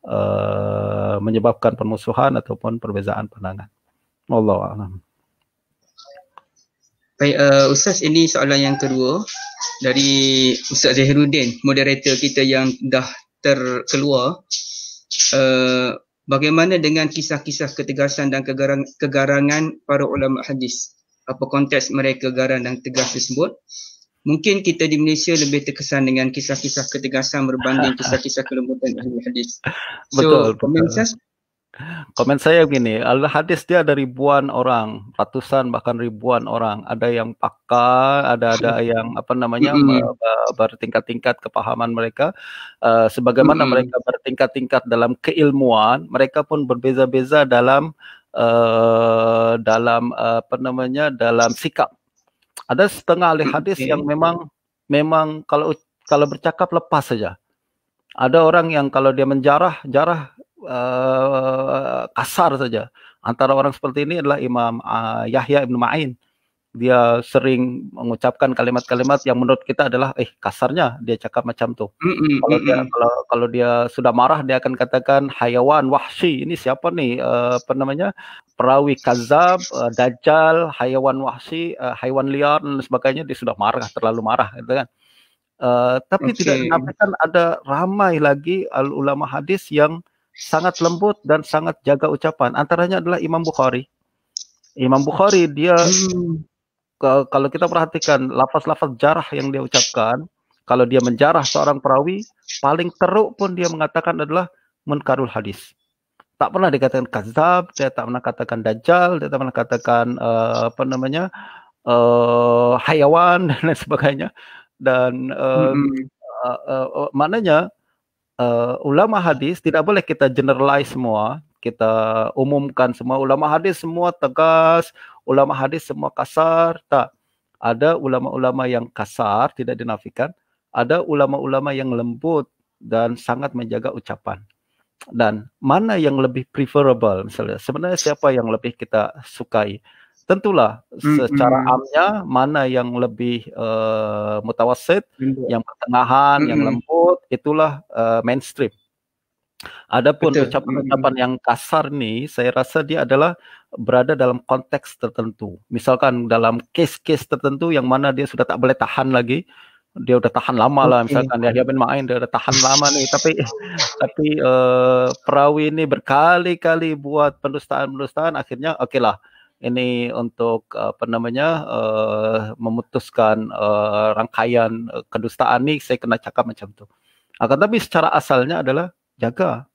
uh, menyebabkan permusuhan ataupun perbezaan pandangan. Allah a'lam. Baik, uh, Ustaz ini soalan yang kedua dari Ustaz Zahiruddin, moderator kita yang dah terkeluar. Uh, bagaimana dengan kisah-kisah ketegasan dan kegarang, kegarangan para ulama hadis? Apa konteks mereka garang dan tegas tersebut? Mungkin kita di Malaysia lebih terkesan dengan kisah-kisah ketegasan berbanding kisah-kisah kelembutan ahli hadis. So, betul, betul. Komen saya begini, al hadis dia ada ribuan orang, ratusan bahkan ribuan orang. Ada yang pakar, ada ada yang apa namanya bertingkat-tingkat kepahaman mereka. Uh, sebagaimana mereka bertingkat-tingkat dalam keilmuan, mereka pun berbeza-beza dalam uh, dalam uh, apa namanya dalam sikap. Ada setengah ahli hadis yang memang memang kalau kalau bercakap lepas saja. Ada orang yang kalau dia menjarah, jarah Eh, kasar saja. Antara orang seperti ini adalah Imam uh, Yahya Ibn Ma'in. Dia sering mengucapkan kalimat-kalimat yang menurut kita adalah eh kasarnya dia cakap macam tuh. Mm hmm kalau dia kalau kalau dia sudah marah dia akan katakan hayawan wahsi Ini siapa nih uh, apa namanya? perawi kazab, uh, dajjal, hayawan wahsi uh, hayawan liar dan sebagainya dia sudah marah, terlalu marah gitu kan. Uh, tapi okay. tidak kan ada ramai lagi ulama hadis yang sangat lembut dan sangat jaga ucapan. Antaranya adalah Imam Bukhari. Imam Bukhari dia hmm. kalau kita perhatikan lafaz-lafaz jarah yang dia ucapkan, kalau dia menjarah seorang perawi, paling teruk pun dia mengatakan adalah munkarul hadis. Tak pernah dikatakan kazab, dia tak pernah katakan dajjal, dia tak pernah katakan uh, apa namanya? uh, hayawan dan lain sebagainya dan uh, hmm. uh, uh, uh, maknanya uh, ulama hadis tidak boleh kita generalize semua, kita umumkan semua ulama hadis semua tegas, ulama hadis semua kasar, tak. Ada ulama-ulama yang kasar, tidak dinafikan, ada ulama-ulama yang lembut dan sangat menjaga ucapan. Dan mana yang lebih preferable misalnya? Sebenarnya siapa yang lebih kita sukai? tentulah secara mm amnya mana yang lebih uh, eh, mutawasid, mm yang pertengahan, mm yang lembut, itulah uh, mainstream. Adapun ucapan-ucapan yang kasar nih, saya rasa dia adalah berada dalam konteks tertentu. Misalkan dalam case-case tertentu yang mana dia sudah tak boleh tahan lagi, dia udah tahan lama okay. lah misalkan dia bin main dia udah tahan lama nih tapi tapi uh, eh, perawi ini berkali-kali buat pendustaan-pendustaan akhirnya oke okay lah ini untuk apa namanya uh, memutuskan uh, rangkaian uh, kedustaan nih saya kena cakap macam tu. Akan ah, tapi secara asalnya adalah jaga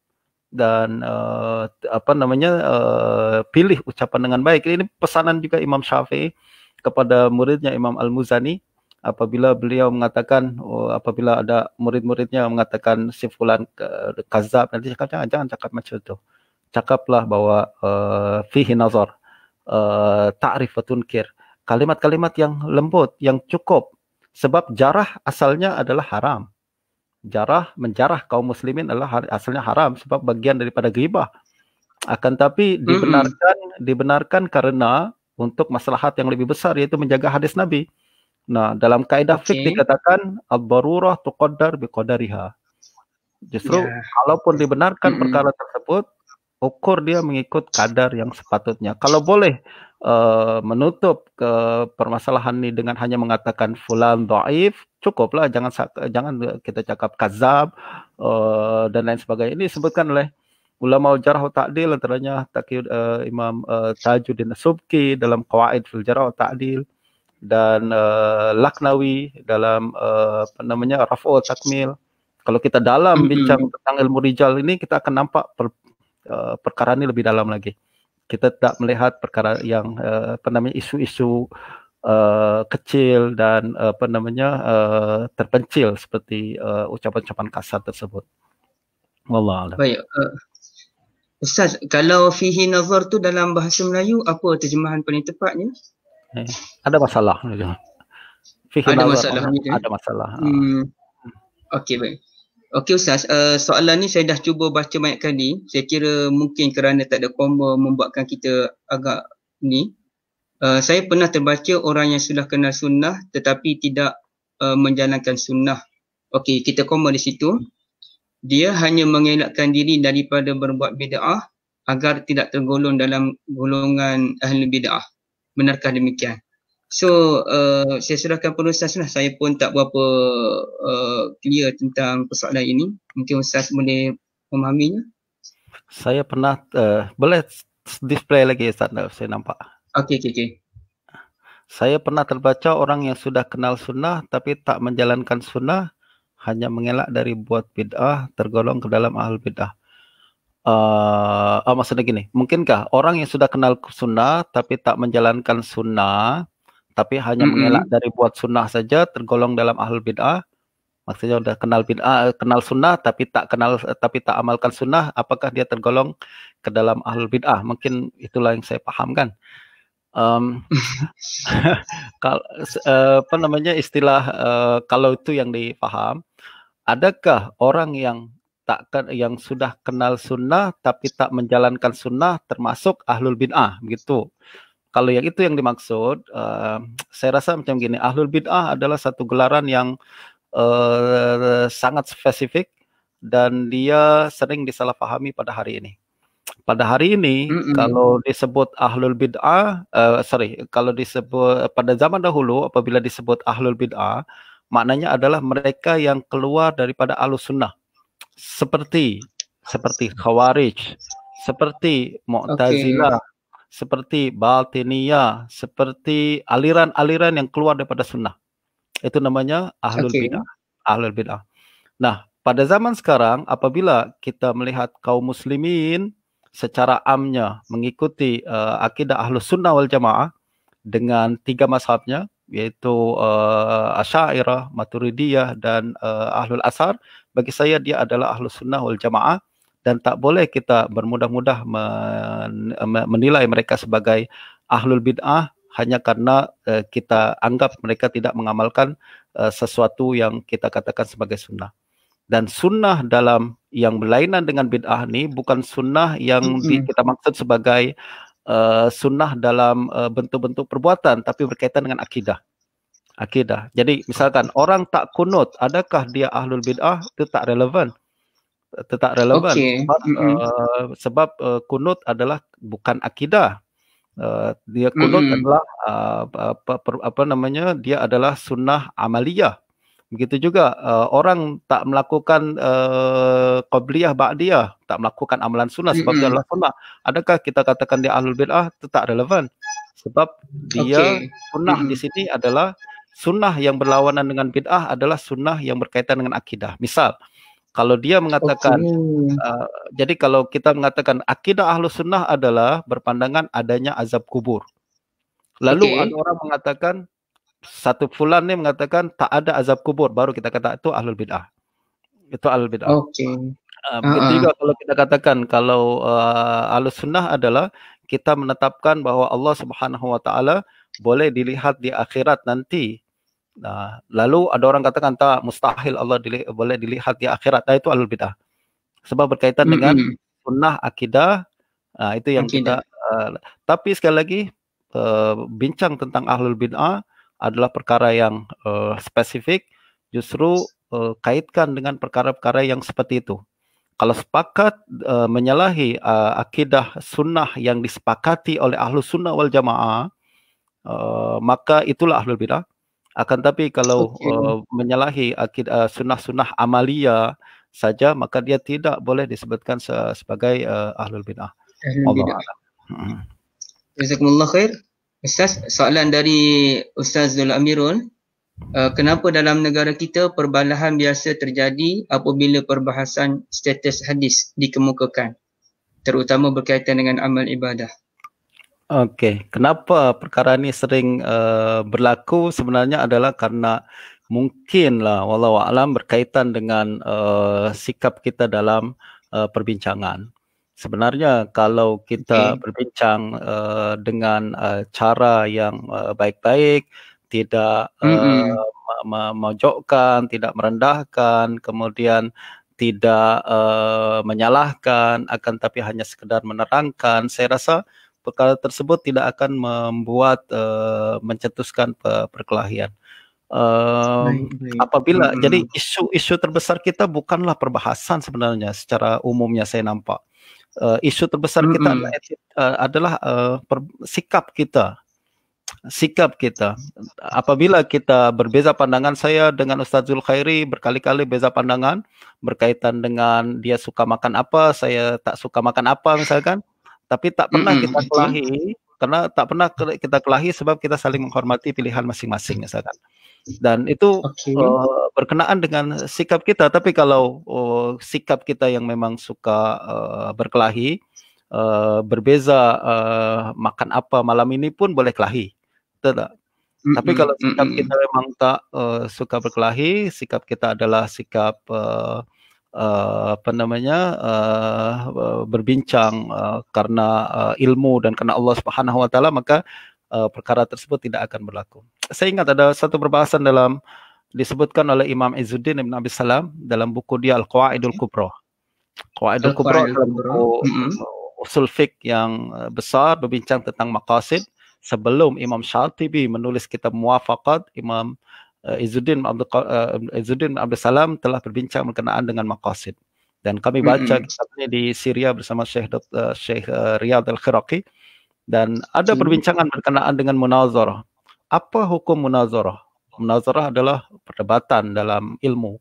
dan uh, apa namanya uh, pilih ucapan dengan baik. Ini pesanan juga Imam Syafi'i kepada muridnya Imam Al-Muzani apabila beliau mengatakan oh, apabila ada murid-muridnya mengatakan simpulan uh, kazab nanti cakap jangan jangan cakap macam tu. Cakaplah bahwa uh, fihi nazar uh, eh, ta'rif Kalimat-kalimat yang lembut, yang cukup. Sebab jarah asalnya adalah haram. Jarah, menjarah kaum muslimin adalah asalnya haram. Sebab bagian daripada ghibah. Akan tapi dibenarkan mm -hmm. dibenarkan karena untuk maslahat yang lebih besar yaitu menjaga hadis Nabi. Nah, dalam kaidah okay. fik dikatakan al barurah tuqaddar biqadariha. Justru yeah. kalaupun dibenarkan mm -hmm. perkara tersebut ukur dia mengikut kadar yang sepatutnya. Kalau boleh uh, menutup ke permasalahan ini dengan hanya mengatakan fulan dhaif, cukuplah jangan jangan kita cakap kazab uh, dan lain sebagainya. Ini disebutkan oleh ulama jarh ta'dil antaranya Taqiyud, uh, Imam uh, Tajuddin Subki dalam Qawaid fil Jarh Ta'dil dan uh, Laknawi dalam uh, apa namanya Raf'ul Takmil. Kalau kita dalam bincang tentang ilmu rijal ini kita akan nampak per, Eh, perkara ini lebih dalam lagi. Kita tak melihat perkara yang uh, apa namanya isu-isu uh, kecil dan uh, apa namanya uh, terpencil seperti uh, ucapan-ucapan kasar tersebut. Wallahualam. Baik. Uh... Ustaz, kalau fihi nazar tu dalam bahasa Melayu, apa terjemahan paling tepatnya? Eh, ada masalah. Fihi ada, masalah ada masalah. hmm. masalah. Okey, baik. Okey Ustaz, uh, soalan ni saya dah cuba baca banyak kali. Saya kira mungkin kerana tak ada komba membuatkan kita agak ni. Uh, saya pernah terbaca orang yang sudah kenal sunnah tetapi tidak uh, menjalankan sunnah. Okey, kita komba di situ. Dia hanya mengelakkan diri daripada berbuat bida'ah agar tidak tergolong dalam golongan ahli bida'ah. Benarkah demikian? So uh, saya serahkan kepada Ustaz lah. Saya pun tak berapa uh, clear tentang persoalan ini. Mungkin Ustaz boleh memahaminya. Saya pernah, uh, boleh display lagi Ustaz, saya nampak. Okey, okey, okey. Saya pernah terbaca orang yang sudah kenal sunnah tapi tak menjalankan sunnah hanya mengelak dari buat bid'ah tergolong ke dalam ahl bid'ah. Uh, oh, maksudnya gini, mungkinkah orang yang sudah kenal sunnah tapi tak menjalankan sunnah tapi hanya mm-hmm. mengelak dari buat sunnah saja tergolong dalam ahlul bid'ah maksudnya sudah kenal bid'ah eh, kenal sunnah tapi tak kenal eh, tapi tak amalkan sunnah apakah dia tergolong ke dalam ahlul bid'ah mungkin itulah yang saya pahamkan um, kalau eh, apa namanya istilah uh, kalau itu yang dipaham adakah orang yang tak yang sudah kenal sunnah tapi tak menjalankan sunnah termasuk ahlul bid'ah begitu kalau yang itu yang dimaksud, uh, saya rasa macam gini, ahlul bid'ah adalah satu gelaran yang uh, sangat spesifik dan dia sering disalahpahami pada hari ini. Pada hari ini, mm hmm kalau disebut ahlul bid'ah, uh, sorry, kalau disebut pada zaman dahulu, apabila disebut ahlul bid'ah, maknanya adalah mereka yang keluar daripada alus sunnah, seperti seperti khawarij, seperti mu'tazilah. Okay seperti Baltinia, seperti aliran-aliran yang keluar daripada sunnah. Itu namanya ahlul okay. bidah. Ahlul bidah. Nah, pada zaman sekarang apabila kita melihat kaum muslimin secara amnya mengikuti uh, akidah ahlus sunnah wal jamaah dengan tiga mazhabnya iaitu uh, Asyairah, Maturidiyah dan uh, Ahlul Asar bagi saya dia adalah ahlus sunnah wal jamaah dan tak boleh kita bermudah-mudah menilai mereka sebagai ahlul bid'ah hanya karena eh, kita anggap mereka tidak mengamalkan eh, sesuatu yang kita katakan sebagai sunnah. Dan sunnah dalam yang berlainan dengan bid'ah ni bukan sunnah yang kita maksud sebagai eh, sunnah dalam bentuk-bentuk perbuatan tapi berkaitan dengan akidah. Akidah. Jadi misalkan orang tak kunut, adakah dia ahlul bid'ah? Itu tak relevan. tetap relevan okay. sebab, mm -hmm. uh, sebab uh, kunut adalah bukan akidah uh, dia kunut mm -hmm. adalah uh, apa, per, apa namanya dia adalah sunnah amaliyah begitu juga uh, orang tak melakukan uh, qabliyah ba'diyah tak melakukan amalan sunnah sebab mm -hmm. dia adalah sunnah adakah kita katakan dia ahlul bid'ah tetap relevan sebab dia okay. sunnah mm -hmm. di sini adalah sunnah yang berlawanan dengan bid'ah adalah sunnah yang berkaitan dengan akidah misal kalau dia mengatakan, okay. uh, eh, jadi kalau kita mengatakan akidah ahlu sunnah adalah berpandangan adanya azab kubur. Lalu okay. ada orang mengatakan satu fulan ini mengatakan tak ada azab kubur, baru kita kata itu ahlul bid'ah. Itu ahlul bid'ah. Oke. Okay. Uh, eh, uh-uh. juga kalau kita katakan kalau uh, eh, ahlus sunnah adalah kita menetapkan bahwa Allah Subhanahu wa taala boleh dilihat di akhirat nanti Nah, lalu ada orang katakan tak mustahil Allah dili boleh dilihat di akhirat. Nah, itu alul bidah. Sebab berkaitan mm -hmm. dengan sunnah akidah. Nah, itu yang akidah. kita uh, eh, tapi sekali lagi uh, bincang tentang ahlul bid'ah adalah perkara yang uh, spesifik justru uh, kaitkan dengan perkara-perkara yang seperti itu. Kalau sepakat uh, menyalahi uh, akidah sunnah yang disepakati oleh ahlu sunnah wal jamaah, uh, maka itulah ahlul bidah akan tapi kalau okay. uh, eh, menyalahi akid eh, sunnah-sunnah amalia saja maka dia tidak boleh disebutkan se- sebagai uh, ahlul bidah. Hmm. Jazakumullah khair. Ustaz, soalan dari Ustaz Zul Amirul, uh, kenapa dalam negara kita perbalahan biasa terjadi apabila perbahasan status hadis dikemukakan terutama berkaitan dengan amal ibadah? Oke, kenapa perkara ini sering uh, berlaku sebenarnya adalah karena mungkinlah walau alam berkaitan dengan uh, sikap kita dalam uh, perbincangan. Sebenarnya kalau kita okay. berbincang uh, dengan uh, cara yang baik baik-baik, tidak mm -hmm. uh, memojokkan, tidak merendahkan, kemudian tidak uh, menyalahkan, akan tapi hanya sekedar menerangkan, saya rasa perkara tersebut tidak akan membuat uh, mencetuskan perkelahian. Uh, baik, baik. apabila hmm. jadi isu-isu terbesar kita bukanlah perbahasan sebenarnya secara umumnya saya nampak uh, isu terbesar hmm. kita adalah, uh, adalah uh, per, sikap kita sikap kita apabila kita berbeza pandangan saya dengan Ustaz Zulkhairi berkali-kali beza pandangan berkaitan dengan dia suka makan apa saya tak suka makan apa misalkan tapi tak pernah kita kelahi karena tak pernah kita kelahi sebab kita saling menghormati pilihan masing-masing misalkan ya dan itu okay. uh, eh, berkenaan dengan sikap kita tapi kalau uh, sikap kita yang memang suka uh, berkelahi uh, berbeza uh, makan apa malam ini pun boleh kelahi tidak tapi kalau sikap kita memang tak uh, suka berkelahi sikap kita adalah sikap uh, Eh, apa namanya uh, berbincang uh, karena uh, ilmu dan karena Allah Subhanahu wa taala maka uh, perkara tersebut tidak akan berlaku. Saya ingat ada satu perbahasan dalam disebutkan oleh Imam Izzuddin Ibn Abi Salam dalam buku dia Al-Qawaidul Kubra. Qawaidul Kubra buku usul fiqh yang besar berbincang tentang maqasid sebelum Imam Syatibi menulis kitab Muwafaqat, Imam uh, eh, Izzuddin Abdul uh, eh, Izzuddin Abdul Salam telah berbincang berkenaan dengan maqasid dan kami baca mm -hmm. di Syria bersama Syekh uh, Syekh uh, Riyad Al-Khiraqi dan ada perbincangan berkenaan dengan munazarah. Apa hukum munazarah? Munazarah adalah perdebatan dalam ilmu.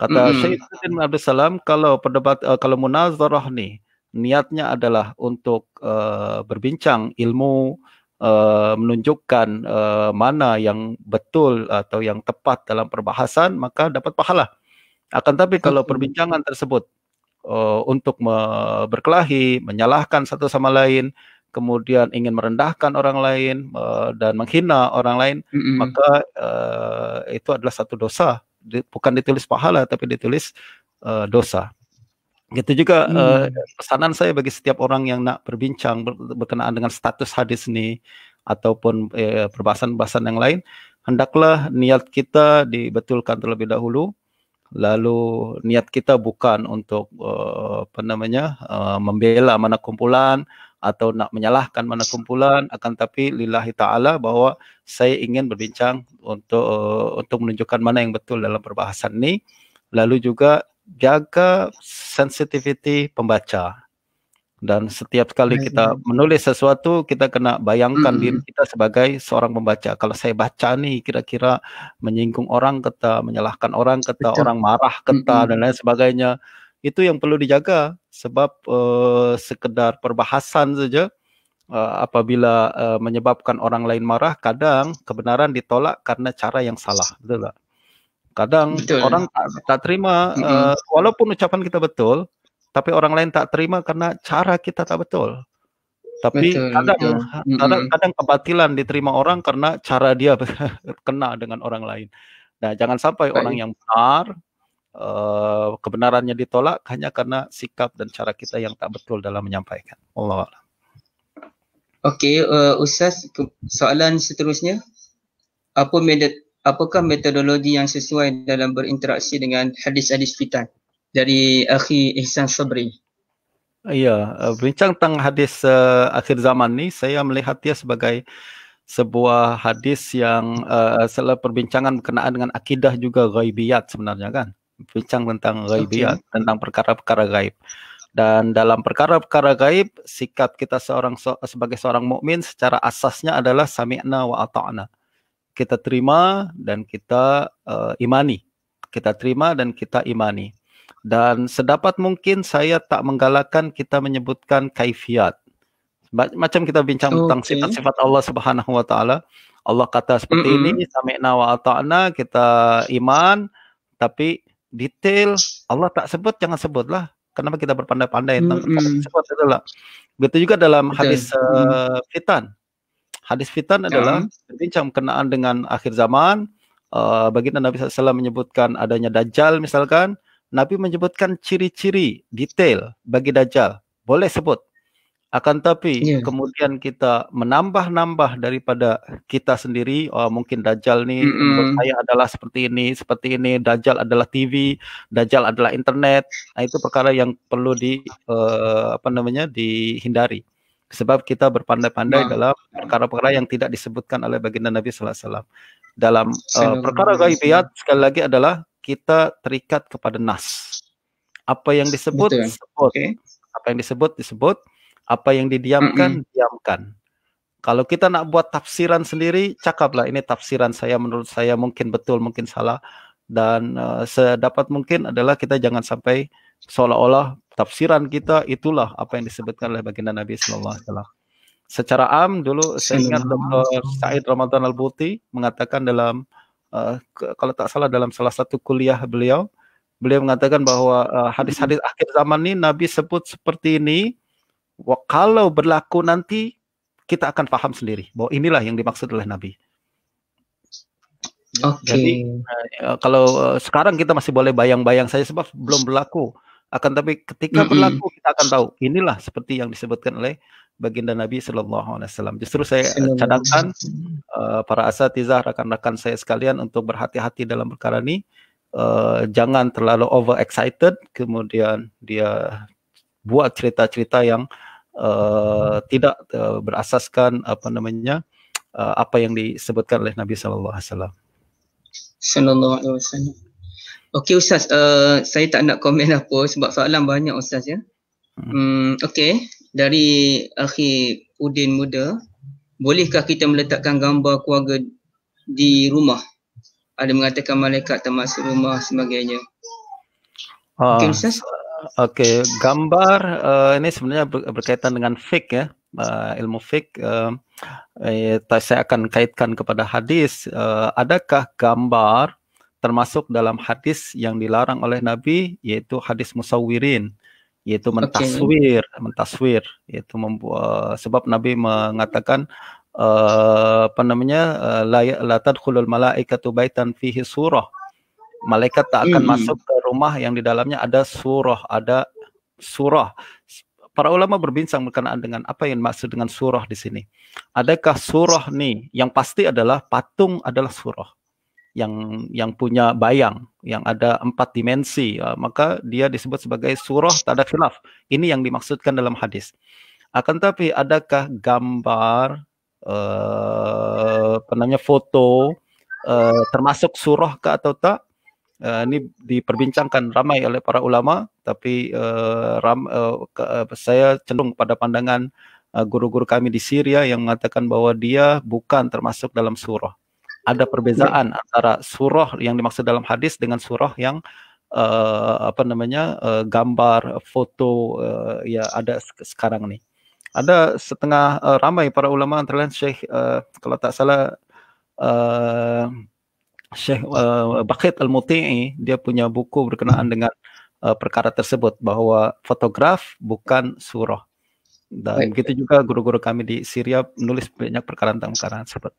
Kata mm -hmm. Syekh Izzuddin Abdul Salam kalau perdebat uh, kalau munazarah nih niatnya adalah untuk uh, berbincang ilmu Eh, menunjukkan uh, mana yang betul atau yang tepat dalam perbahasan maka dapat pahala. Akan tapi kalau perbincangan tersebut uh, untuk berkelahi, menyalahkan satu sama lain, kemudian ingin merendahkan orang lain uh, dan menghina orang lain, mm -hmm. maka uh, itu adalah satu dosa. Bukan ditulis pahala, tapi ditulis uh, dosa. Gitu juga hmm. uh, pesanan saya bagi setiap orang yang nak berbincang ber berkenaan dengan status hadis ini ataupun eh, perbahasan-perbahasan yang lain, hendaklah niat kita dibetulkan terlebih dahulu. Lalu niat kita bukan untuk uh, apa namanya uh, membela mana kumpulan atau nak menyalahkan mana kumpulan akan tapi lillahi taala bahwa saya ingin berbincang untuk uh, untuk menunjukkan mana yang betul dalam perbahasan ini lalu juga jaga sensitiviti pembaca dan setiap kali iya, kita iya. menulis sesuatu kita kena bayangkan hmm. diri kita sebagai seorang pembaca kalau saya baca nih kira-kira menyinggung orang kata menyalahkan orang kata Betul. orang marah kata hmm. dan lain sebagainya itu yang perlu dijaga sebab uh, sekedar perbahasan saja uh, apabila uh, menyebabkan orang lain marah kadang kebenaran ditolak karena cara yang salah betul tak Kadang betul. orang tak, tak terima mm-hmm. uh, walaupun ucapan kita betul, tapi orang lain tak terima karena cara kita tak betul. Tapi betul, kadang betul. kadang mm-hmm. kadang kebatilan diterima orang karena cara dia kena dengan orang lain. Nah, jangan sampai Baik. orang yang benar uh, kebenarannya ditolak hanya karena sikap dan cara kita yang tak betul dalam menyampaikan. Allah Allah. Okey, uh, Ustaz, soalan seterusnya. Apa apakah metodologi yang sesuai dalam berinteraksi dengan hadis-hadis fitan dari akhi Ihsan Sabri ya eh, bincang tentang hadis uh, akhir zaman ni saya melihat dia sebagai sebuah hadis yang uh, setelah perbincangan berkenaan dengan akidah juga ghaibiyat sebenarnya kan bincang tentang ghaibiyat okay. tentang perkara-perkara gaib dan dalam perkara-perkara gaib sikap kita seorang sebagai seorang mukmin secara asasnya adalah sami'na wa ata'na uh, kita terima dan kita uh, imani. Kita terima dan kita imani. Dan sedapat mungkin saya tak menggalakkan kita menyebutkan kaifiat. Macam kita bincang okay. tentang sifat-sifat Allah Subhanahu wa taala. Allah kata seperti mm -mm. ini, sami'na wa ata'na, kita iman, tapi detail Allah tak sebut jangan sebutlah. Kenapa kita berpandai-pandai tentang mm -mm. itu lah. Begitu juga dalam okay. hadis uh, fitan Hadis fitan adalah ya. berbincang kenaan dengan akhir zaman. Uh, baginda Nabi SAW menyebutkan adanya dajjal misalkan. Nabi menyebutkan ciri-ciri detail bagi dajjal. Boleh sebut. Akan tapi yeah. kemudian kita menambah-nambah daripada kita sendiri. Oh, mungkin dajjal nih mm -hmm. saya adalah seperti ini, seperti ini. Dajjal adalah TV, dajjal adalah internet. Nah itu perkara yang perlu di uh, apa namanya dihindari sebab kita berpandai-pandai nah. dalam perkara-perkara yang tidak disebutkan oleh baginda Nabi sallallahu alaihi wasallam. Dalam uh, perkara gaibiat sekali lagi adalah kita terikat kepada nas. Apa yang disebut Betul. disebut. Okay. Apa yang disebut disebut, apa yang didiamkan mm -hmm. diamkan. Kalau kita nak buat tafsiran sendiri, cakaplah ini tafsiran saya menurut saya mungkin betul, mungkin salah dan uh, sedapat mungkin adalah kita jangan sampai seolah-olah tafsiran kita itulah apa yang disebutkan oleh baginda Nabi Sallallahu Alaihi Wasallam. Secara am dulu saya ingat Dr. Said Ramadan Al Buti mengatakan dalam uh, kalau tak salah dalam salah satu kuliah beliau beliau mengatakan bahwa eh, hadis-hadis uh, akhir zaman ini Nabi sebut seperti ini kalau berlaku nanti kita akan paham sendiri bahwa inilah yang dimaksud oleh Nabi. Okay. Jadi eh, kalau sekarang kita masih boleh bayang-bayang saja sebab belum berlaku akan tapi ketika berlaku mm -hmm. kita akan tahu inilah seperti yang disebutkan oleh baginda Nabi Shallallahu Alaihi Wasallam. Justru saya eh, cadangkan uh, para asatizah rekan-rekan saya sekalian untuk berhati-hati dalam perkara ini. Uh, jangan terlalu over excited, kemudian dia buat cerita-cerita yang uh, tidak uh, berasaskan apa namanya uh, apa yang disebutkan oleh Nabi Shallallahu Alaihi Wasallam. Sallallahu Alaihi Wasallam. Okey Ustaz, uh, saya tak nak komen apa sebab soalan banyak Ustaz ya. Hmm. hmm, Okey, dari Akhi Udin Muda, bolehkah kita meletakkan gambar keluarga di rumah? Ada mengatakan malaikat termasuk rumah sebagainya. Uh, Okey Ustaz. Okey, gambar uh, ini sebenarnya berkaitan dengan fik ya. Uh, ilmu fik uh, eh, saya akan kaitkan kepada hadis uh, adakah gambar termasuk dalam hadis yang dilarang oleh Nabi yaitu hadis musawirin yaitu mentaswir okay. mentaswir yaitu membuat eh, sebab Nabi mengatakan uh, apa namanya layak eh, latar ya, kulul malaikatu baitan fihi surah malaikat tak akan hmm. masuk ke rumah yang di dalamnya ada surah ada surah para ulama berbincang berkenaan dengan apa yang maksud dengan surah di sini adakah surah nih yang pasti adalah patung adalah surah yang yang punya bayang yang ada empat dimensi uh, maka dia disebut sebagai surah tanda khilaf ini yang dimaksudkan dalam hadis akan tapi adakah gambar uh, eh, penanya foto uh, termasuk surah ke atau tak uh, ini diperbincangkan ramai oleh para ulama tapi uh, ram, uh, ke, uh, saya cenderung pada pandangan guru guru -guru kami di Syria yang mengatakan bahwa dia bukan termasuk dalam surah ada perbezaan ya. antara surah yang dimaksud dalam hadis dengan surah yang uh, apa namanya uh, gambar foto uh, ya ada sekarang nih ada setengah uh, ramai para ulama antara lain Syekh uh, kalau tak salah uh, Syekh uh, Bakit Al-Muti'i dia punya buku berkenaan hmm. dengan uh, perkara tersebut bahwa fotograf bukan surah dan begitu juga guru-guru kami di Syria menulis banyak perkara tentang perkara tersebut.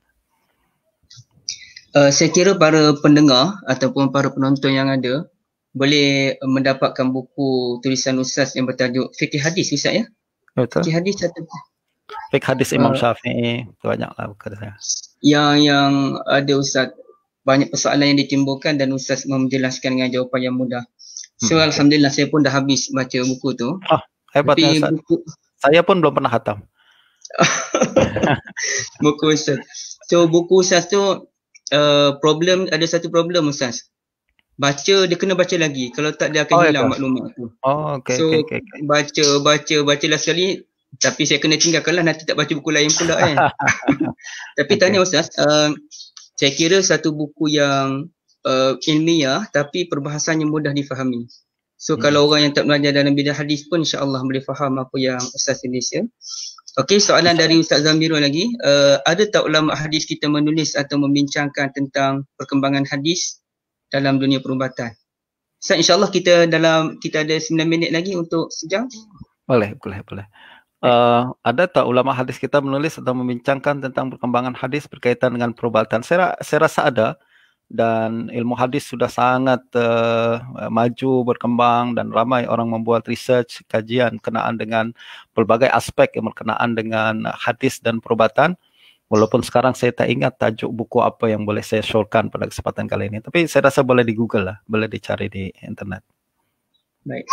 uh, saya kira para pendengar ataupun para penonton yang ada boleh mendapatkan buku tulisan Ustaz yang bertajuk Fikih Hadis Ustaz ya? Betul. Fikih Hadis satu. Fikih Hadis Imam uh, Syafi'i banyaklah buku saya. Yang yang ada Ustaz banyak persoalan yang ditimbulkan dan Ustaz menjelaskan dengan jawapan yang mudah. So hmm. Alhamdulillah saya pun dah habis baca buku tu. Oh, hebat Tapi, lah, Ustaz. Buku, saya pun belum pernah hatam. buku Ustaz. So buku Ustaz tu Eh, problem ada satu problem ustaz baca dia kena baca lagi kalau tak dia akan oh, ya, hilang maklumat tu oh okey so, okey okay, okay. baca baca baca last sekali tapi saya kena tinggalkan lah nanti tak baca buku lain pula kan tapi okay. tanya ustaz uh, saya kira satu buku yang uh, ilmiah tapi perbahasannya mudah difahami so hmm. kalau orang yang tak belajar dalam bidang hadis pun insyaallah boleh faham apa yang ustaz Indonesia Okey, soalan dari Ustaz Zamiro lagi. Uh, eh, ada tak ulama hadis kita menulis atau membincangkan tentang perkembangan hadis dalam dunia perubatan? Ustaz, so, insyaAllah kita dalam kita ada 9 minit lagi untuk sejam. Boleh, boleh, boleh. Uh, eh, ada tak ulama hadis kita menulis atau membincangkan tentang perkembangan hadis berkaitan dengan perubatan? Saya, saya rasa ada dan ilmu hadis sudah sangat uh, maju berkembang dan ramai orang membuat research kajian kenaan dengan pelbagai aspek yang berkenaan dengan hadis dan perubatan walaupun sekarang saya tak ingat tajuk buku apa yang boleh saya syorkan pada kesempatan kali ini tapi saya rasa boleh di google lah boleh dicari di internet baik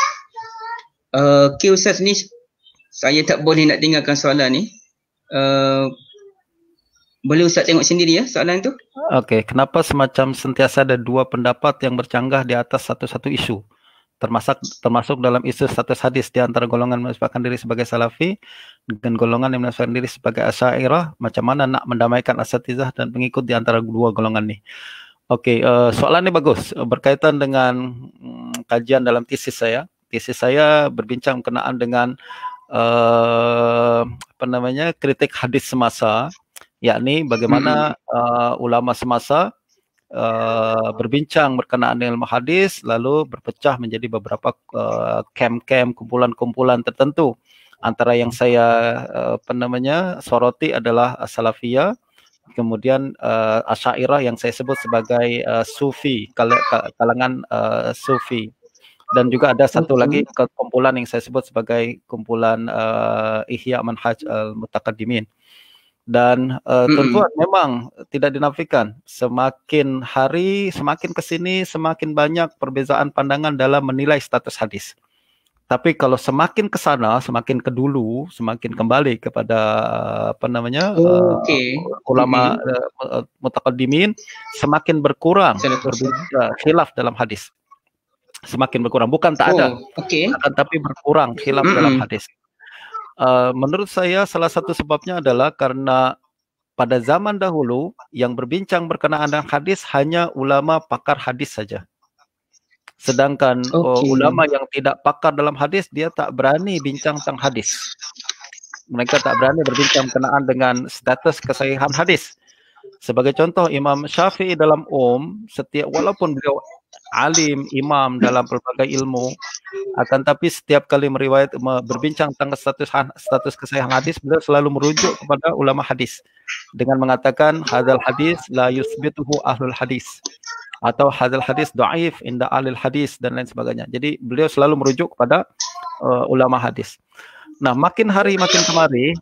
uh, eh, Ustaz ni saya tak boleh nak tinggalkan soalan ni uh, boleh Ustaz tengok sendiri ya soalan tu. Okey, kenapa semacam sentiasa ada dua pendapat yang bercanggah di atas satu-satu isu? Termasuk termasuk dalam isu satu hadis di antara golongan menyebutkan diri sebagai salafi dengan golongan yang menyebutkan diri sebagai asyairah. Macam mana nak mendamaikan asatizah dan pengikut di antara dua golongan ni? Okey, uh, soalan ni bagus. Eh, berkaitan dengan mm, kajian dalam tesis saya. Tesis saya berbincang kenaan dengan uh, apa namanya kritik hadis semasa yakni bagaimana uh, ulama semasa uh, berbincang berkenaan dengan ilmu hadis lalu berpecah menjadi beberapa kem eh, camp-camp kumpulan-kumpulan tertentu antara yang saya uh, apa namanya soroti adalah salafiyah kemudian uh, asyairah yang saya sebut sebagai uh, sufi kal kalangan uh, sufi dan juga ada satu hmm. lagi kumpulan yang saya sebut sebagai kumpulan uh, Ihya Manhaj al-Mutaqaddimin dan uh, tentu mm -hmm. memang tidak dinafikan semakin hari semakin ke sini semakin banyak perbezaan pandangan dalam menilai status hadis. Tapi kalau semakin ke sana, semakin ke dulu, semakin kembali kepada apa namanya eh, okay. uh, ulama mm-hmm. uh, mutaqaddimin semakin berkurang berbeda khilaf dalam hadis. Semakin berkurang, bukan tak oh, ada. Okay. tapi berkurang khilaf mm-hmm. dalam hadis. Eh, menurut saya salah satu sebabnya adalah karena pada zaman dahulu yang berbincang berkenaan dengan hadis hanya ulama pakar hadis saja. Sedangkan eh, okay. uh, ulama yang tidak pakar dalam hadis dia tak berani bincang tentang hadis. Mereka tak berani berbincang berkenaan dengan status kesahihan hadis. Sebagai contoh Imam Syafi'i dalam um setiap walaupun beliau alim, imam dalam berbagai ilmu. Akan tapi setiap kali meriwayat berbincang tentang status status kesahihan hadis, beliau selalu merujuk kepada ulama hadis dengan mengatakan hadal hadis la yusbituhu ahlul hadis atau hadal hadis doaif inda alil hadis dan lain sebagainya. Jadi beliau selalu merujuk kepada uh, ulama hadis. Nah, makin hari makin kemari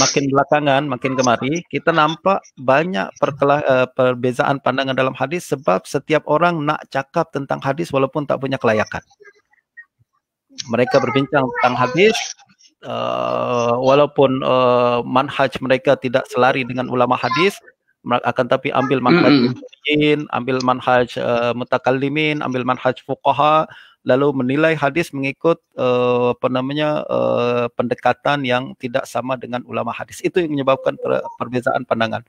makin belakangan, makin kemari, kita nampak banyak uh, perbezaan pandangan dalam hadis sebab setiap orang nak cakap tentang hadis walaupun tak punya kelayakan. Mereka berbincang tentang hadis uh, walaupun uh, manhaj mereka tidak selari dengan ulama hadis akan tapi ambil manhaj mm-hmm. ambil manhaj uh, mutakallimin, ambil manhaj fuqaha, lalu menilai hadis mengikut uh, apa namanya uh, pendekatan yang tidak sama dengan ulama hadis itu yang menyebabkan per perbezaan pandangan.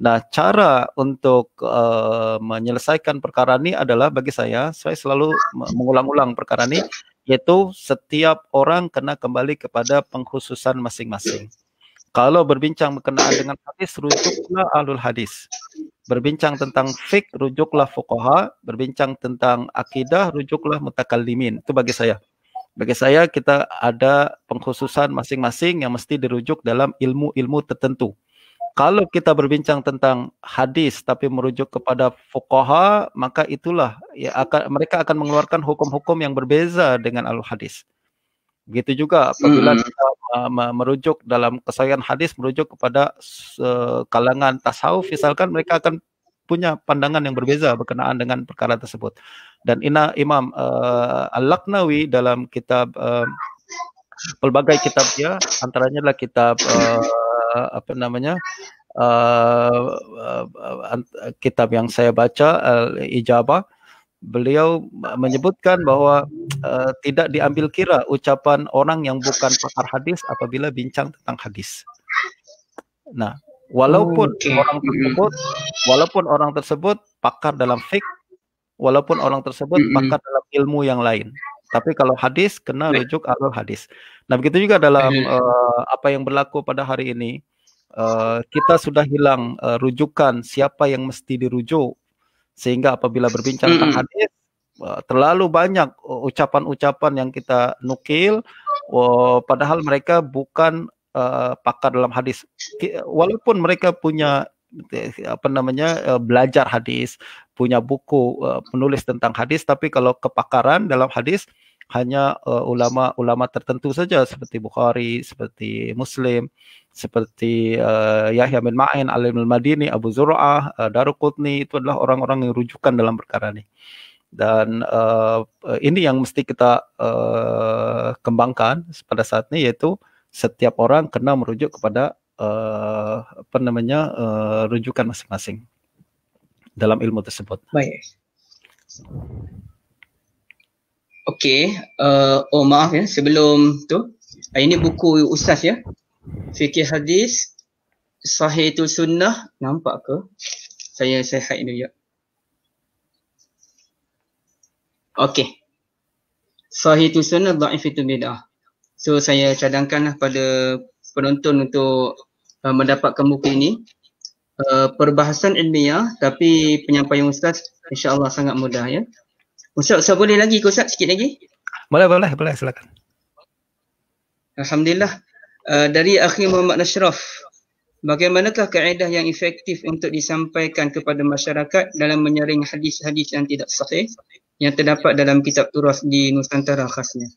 Nah, cara untuk uh, menyelesaikan perkara ini adalah bagi saya, saya selalu mengulang-ulang perkara ini, yaitu setiap orang kena kembali kepada pengkhususan masing-masing. Kalau berbincang berkenaan dengan hadis, rujuklah alul hadis berbincang tentang fik rujuklah fuqaha, berbincang tentang akidah rujuklah mutakallimin. Itu bagi saya. Bagi saya kita ada pengkhususan masing-masing yang mesti dirujuk dalam ilmu-ilmu tertentu. Kalau kita berbincang tentang hadis tapi merujuk kepada fuqaha, maka itulah ya akan mereka akan mengeluarkan hukum-hukum yang berbeza dengan al hadis. Begitu juga apabila hmm. kita merujuk dalam kesayangan hadis merujuk kepada kalangan tasawuf misalkan mereka akan punya pandangan yang berbeza berkenaan dengan perkara tersebut. Dan ina Imam uh, eh, Al-Laknawi dalam kitab uh, pelbagai kitab dia antaranya adalah kitab uh, apa namanya? Uh, uh, uh, kitab yang saya baca uh, Ijabah beliau menyebutkan bahwa uh, tidak diambil kira ucapan orang yang bukan pakar hadis apabila bincang tentang hadis. Nah, walaupun okay. orang tersebut walaupun orang tersebut pakar dalam fik, walaupun orang tersebut pakar dalam ilmu yang lain. Tapi kalau hadis kena rujuk alur hadis. Nah, begitu juga dalam uh, apa yang berlaku pada hari ini, uh, kita sudah hilang uh, rujukan siapa yang mesti dirujuk sehingga apabila berbincang tentang hadis terlalu banyak ucapan-ucapan yang kita nukil padahal mereka bukan eh, pakar dalam hadis walaupun mereka punya eh, apa namanya eh, belajar hadis punya buku uh, penulis tentang hadis tapi kalau kepakaran dalam hadis hanya ulama-ulama uh, -ulama tertentu saja seperti Bukhari seperti Muslim seperti uh, Yahya bin Ma'in, Alim al-Madini, Abu Zur'ah, uh, eh, Daruqutni itu adalah orang-orang yang rujukan dalam perkara ini. Dan uh, ini yang mesti kita uh, kembangkan pada saat ini yaitu setiap orang kena merujuk kepada uh, apa namanya uh, rujukan masing-masing dalam ilmu tersebut. Baik. Oke, uh, oh maaf ya sebelum tu. Ini buku Ustaz ya. fikih hadis sahih itu sunnah nampak ke saya sehat ini ya okey sahih itu sunnah dhaif itu bidah so saya cadangkanlah pada penonton untuk uh, mendapatkan buku ini uh, perbahasan ilmiah tapi penyampaian ustaz insyaallah sangat mudah ya ustaz saya boleh lagi ke ustaz sikit lagi boleh boleh boleh silakan alhamdulillah Eh, dari Akhi Muhammad Nasraf Bagaimanakah kaedah yang efektif untuk disampaikan kepada masyarakat dalam menyaring hadis-hadis yang tidak sahih yang terdapat dalam kitab turas di Nusantara khasnya?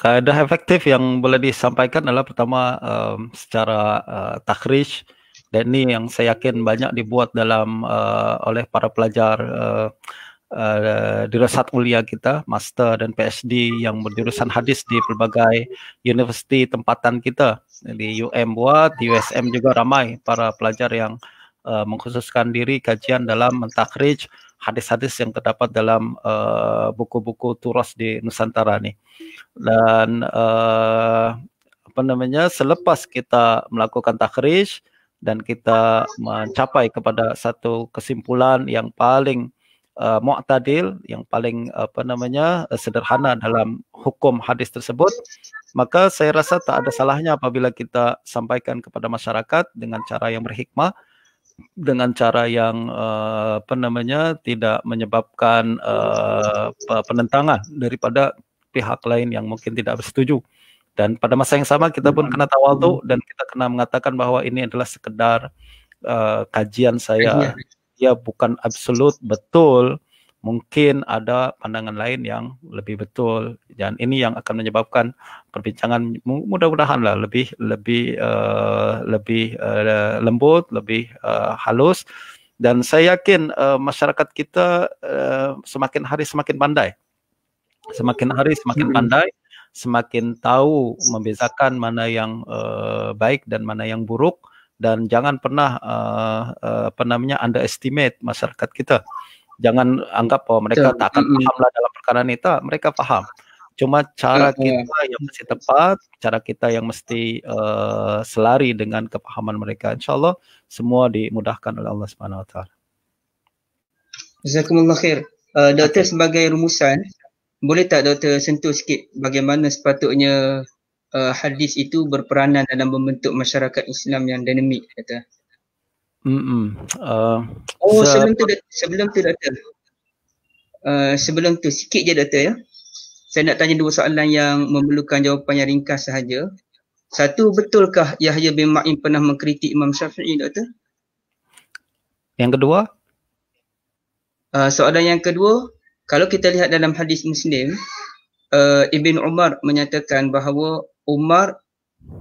Kaedah efektif yang boleh disampaikan adalah pertama um, secara uh, takhrij dan ini yang saya yakin banyak dibuat dalam uh, oleh para pelajar uh, uh, eh, dirasat ulia kita, master dan PhD yang berjurusan hadis di berbagai universiti tempatan kita. Di UM buat, di USM juga ramai para pelajar yang uh, mengkhususkan diri kajian dalam mentakrij hadis-hadis yang terdapat dalam eh, buku-buku uh, turas di Nusantara nih. Dan uh, apa namanya selepas kita melakukan takrij dan kita mencapai kepada satu kesimpulan yang paling uh, mu'tadil yang paling apa namanya eh, sederhana dalam hukum hadis tersebut maka saya rasa tak ada salahnya apabila kita sampaikan kepada masyarakat dengan cara yang berhikmah dengan cara yang uh, apa namanya tidak menyebabkan uh, penentangan daripada pihak lain yang mungkin tidak setuju dan pada masa yang sama kita pun kena tawal tuh dan kita kena mengatakan bahwa ini adalah sekedar uh, kajian saya dia ya, bukan absolut betul, mungkin ada pandangan lain yang lebih betul dan ini yang akan menyebabkan perbincangan mudah mudahanlah lebih lebih uh, lebih uh, lembut lebih uh, halus dan saya yakin uh, masyarakat kita uh, semakin hari semakin pandai semakin hari semakin pandai semakin tahu membezakan mana yang uh, baik dan mana yang buruk dan jangan pernah uh, uh, apa namanya underestimate masyarakat kita. Jangan anggap bahwa mereka tak akan paham lah dalam perkara ini. Tak, mereka paham. Cuma cara kita yang mesti tepat, cara kita yang mesti uh, selari dengan kepahaman mereka. Insya Allah semua dimudahkan oleh Allah Subhanahu wa taala. Jazakumullah khair. Uh, dokter okay. sebagai rumusan, boleh tak doktor sentuh sikit bagaimana sepatutnya uh, hadis itu berperanan dalam membentuk masyarakat Islam yang dinamik kata. Hmm. Uh, oh, sebelum tu sebelum tu doktor. Uh, sebelum tu sikit je doktor ya. Saya nak tanya dua soalan yang memerlukan jawapan yang ringkas sahaja. Satu, betulkah Yahya bin Ma'in pernah mengkritik Imam Syafi'i, Doktor? Yang kedua? Uh, soalan yang kedua, kalau kita lihat dalam hadis Muslim, uh, Ibn Umar menyatakan bahawa Umar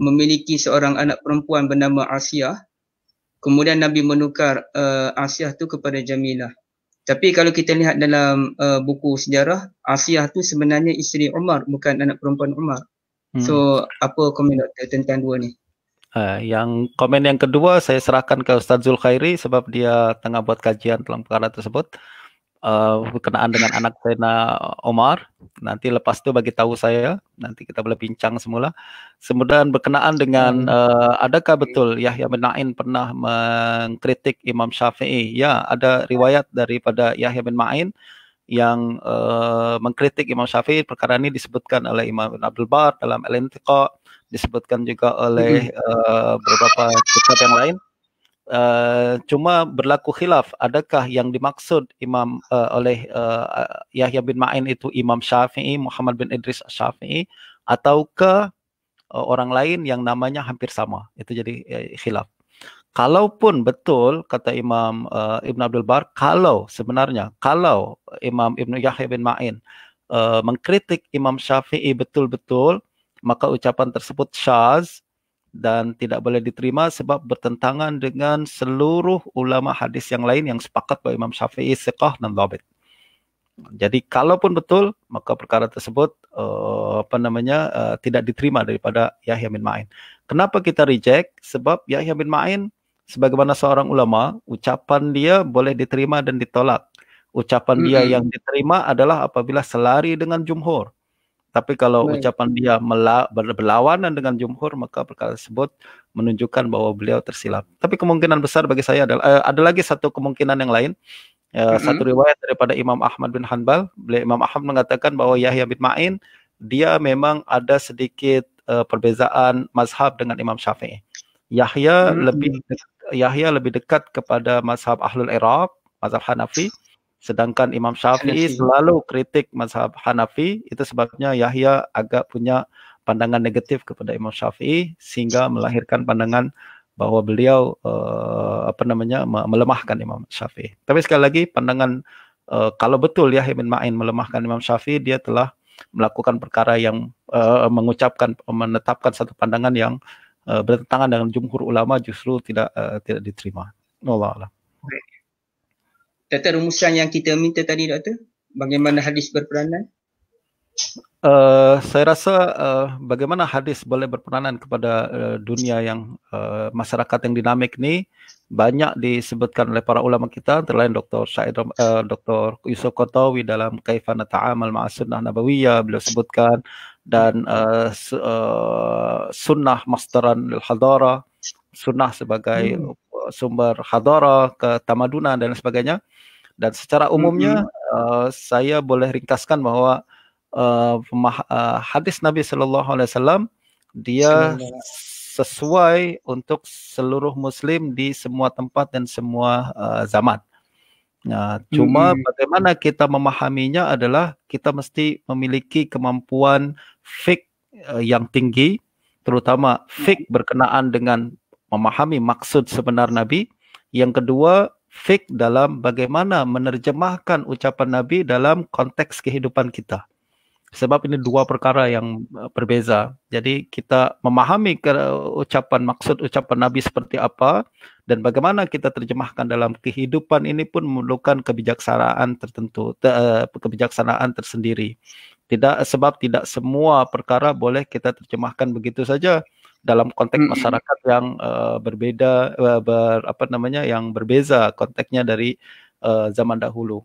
memiliki seorang anak perempuan bernama Asiyah kemudian Nabi menukar uh, eh, Asiyah tu kepada Jamilah tapi kalau kita lihat dalam uh, buku sejarah Asiyah tu sebenarnya isteri Umar bukan anak perempuan Umar hmm. so apa komen doktor tentang dua ni Uh, yang komen yang kedua saya serahkan ke Ustaz Zulkhairi sebab dia tengah buat kajian dalam perkara tersebut. uh, berkenaan dengan anak Rena Omar. Nanti lepas itu bagi tahu saya, nanti kita boleh bincang semula. Kemudian berkenaan dengan uh, adakah betul Yahya bin Ma'in pernah mengkritik Imam Syafi'i? Ya, ada riwayat daripada Yahya bin Ma'in yang uh, mengkritik Imam Syafi'i. Perkara ini disebutkan oleh Imam bin Abdul Bar dalam Al-Intiqa, disebutkan juga oleh uh, beberapa kitab yang lain Uh, cuma berlaku khilaf adakah yang dimaksud imam uh, oleh uh, Yahya bin Ma'in itu Imam Syafi'i Muhammad bin Idris Syafi'i atau ke uh, orang lain yang namanya hampir sama itu jadi uh, khilaf kalaupun betul kata Imam uh, Ibn Abdul Bar kalau sebenarnya kalau Imam Ibn Yahya bin Ma'in uh, mengkritik Imam Syafi'i betul-betul maka ucapan tersebut syaz dan tidak boleh diterima sebab bertentangan dengan seluruh ulama hadis yang lain yang sepakat bahwa Imam Syafi'i sekoh dan dhabit. Jadi kalaupun betul maka perkara tersebut uh, apa namanya uh, tidak diterima daripada Yahya bin Ma'in. Kenapa kita reject? Sebab Yahya bin Ma'in sebagaimana seorang ulama, ucapan dia boleh diterima dan ditolak. Ucapan mm -hmm. dia yang diterima adalah apabila selari dengan jumhur. Tapi kalau Baik. ucapan dia berlawanan dengan jumhur maka perkara tersebut menunjukkan bahwa beliau tersilap. Tapi kemungkinan besar bagi saya adalah eh, ada lagi satu kemungkinan yang lain. Eh, mm-hmm. Satu riwayat daripada Imam Ahmad bin Hanbal, beliau Imam Ahmad mengatakan bahwa Yahya bin Ma'in dia memang ada sedikit uh, perbezaan mazhab dengan Imam Syafi'i. Yahya hmm. lebih Yahya lebih dekat kepada mazhab Ahlul Iraq, mazhab Hanafi Sedangkan Imam Syafi'i selalu kritik mazhab Hanafi, itu sebabnya Yahya agak punya pandangan negatif kepada Imam Syafi'i sehingga melahirkan pandangan bahwa beliau uh, apa namanya melemahkan Imam Syafi'i. Tapi sekali lagi pandangan uh, kalau betul Yahya bin Ma'in melemahkan Imam Syafi'i, dia telah melakukan perkara yang uh, mengucapkan menetapkan satu pandangan yang uh, bertentangan dengan jumhur ulama justru tidak uh, tidak diterima. Allah tata rumusan yang kita minta tadi doktor bagaimana hadis berperanan uh, saya rasa uh, bagaimana hadis boleh berperanan kepada uh, dunia yang uh, masyarakat yang dinamik ni banyak disebutkan oleh para ulama kita antara lain Dr. Syed uh, Dr. Yusuf Qatawi dalam Kaifa Taamal Ma'a Sunnah Nabawiyah beliau sebutkan dan uh, uh, sunnah masteran lil hadara sunnah sebagai hmm. sumber hadara ke tamadunan dan sebagainya. Dan secara umumnya mm-hmm. uh, saya boleh ringkaskan bahwa uh, uh, hadis Nabi Shallallahu Alaihi Wasallam dia sesuai untuk seluruh Muslim di semua tempat dan semua uh, zaman. Nah, cuma hmm. bagaimana kita memahaminya adalah kita mesti memiliki kemampuan fik uh, yang tinggi, terutama fik mm. berkenaan dengan memahami maksud sebenar Nabi. Yang kedua, fik dalam bagaimana menerjemahkan ucapan Nabi dalam konteks kehidupan kita. Sebab ini dua perkara yang eh, berbeza. Jadi kita memahami eh, ucapan maksud ucapan Nabi seperti apa dan bagaimana kita terjemahkan dalam kehidupan ini pun memerlukan kebijaksanaan tertentu, eh, kebijaksanaan tersendiri. Tidak sebab tidak semua perkara boleh kita terjemahkan begitu saja dalam konteks masyarakat yang uh, berbeda uh, ber, apa namanya yang berbeza konteksnya dari uh, zaman dahulu.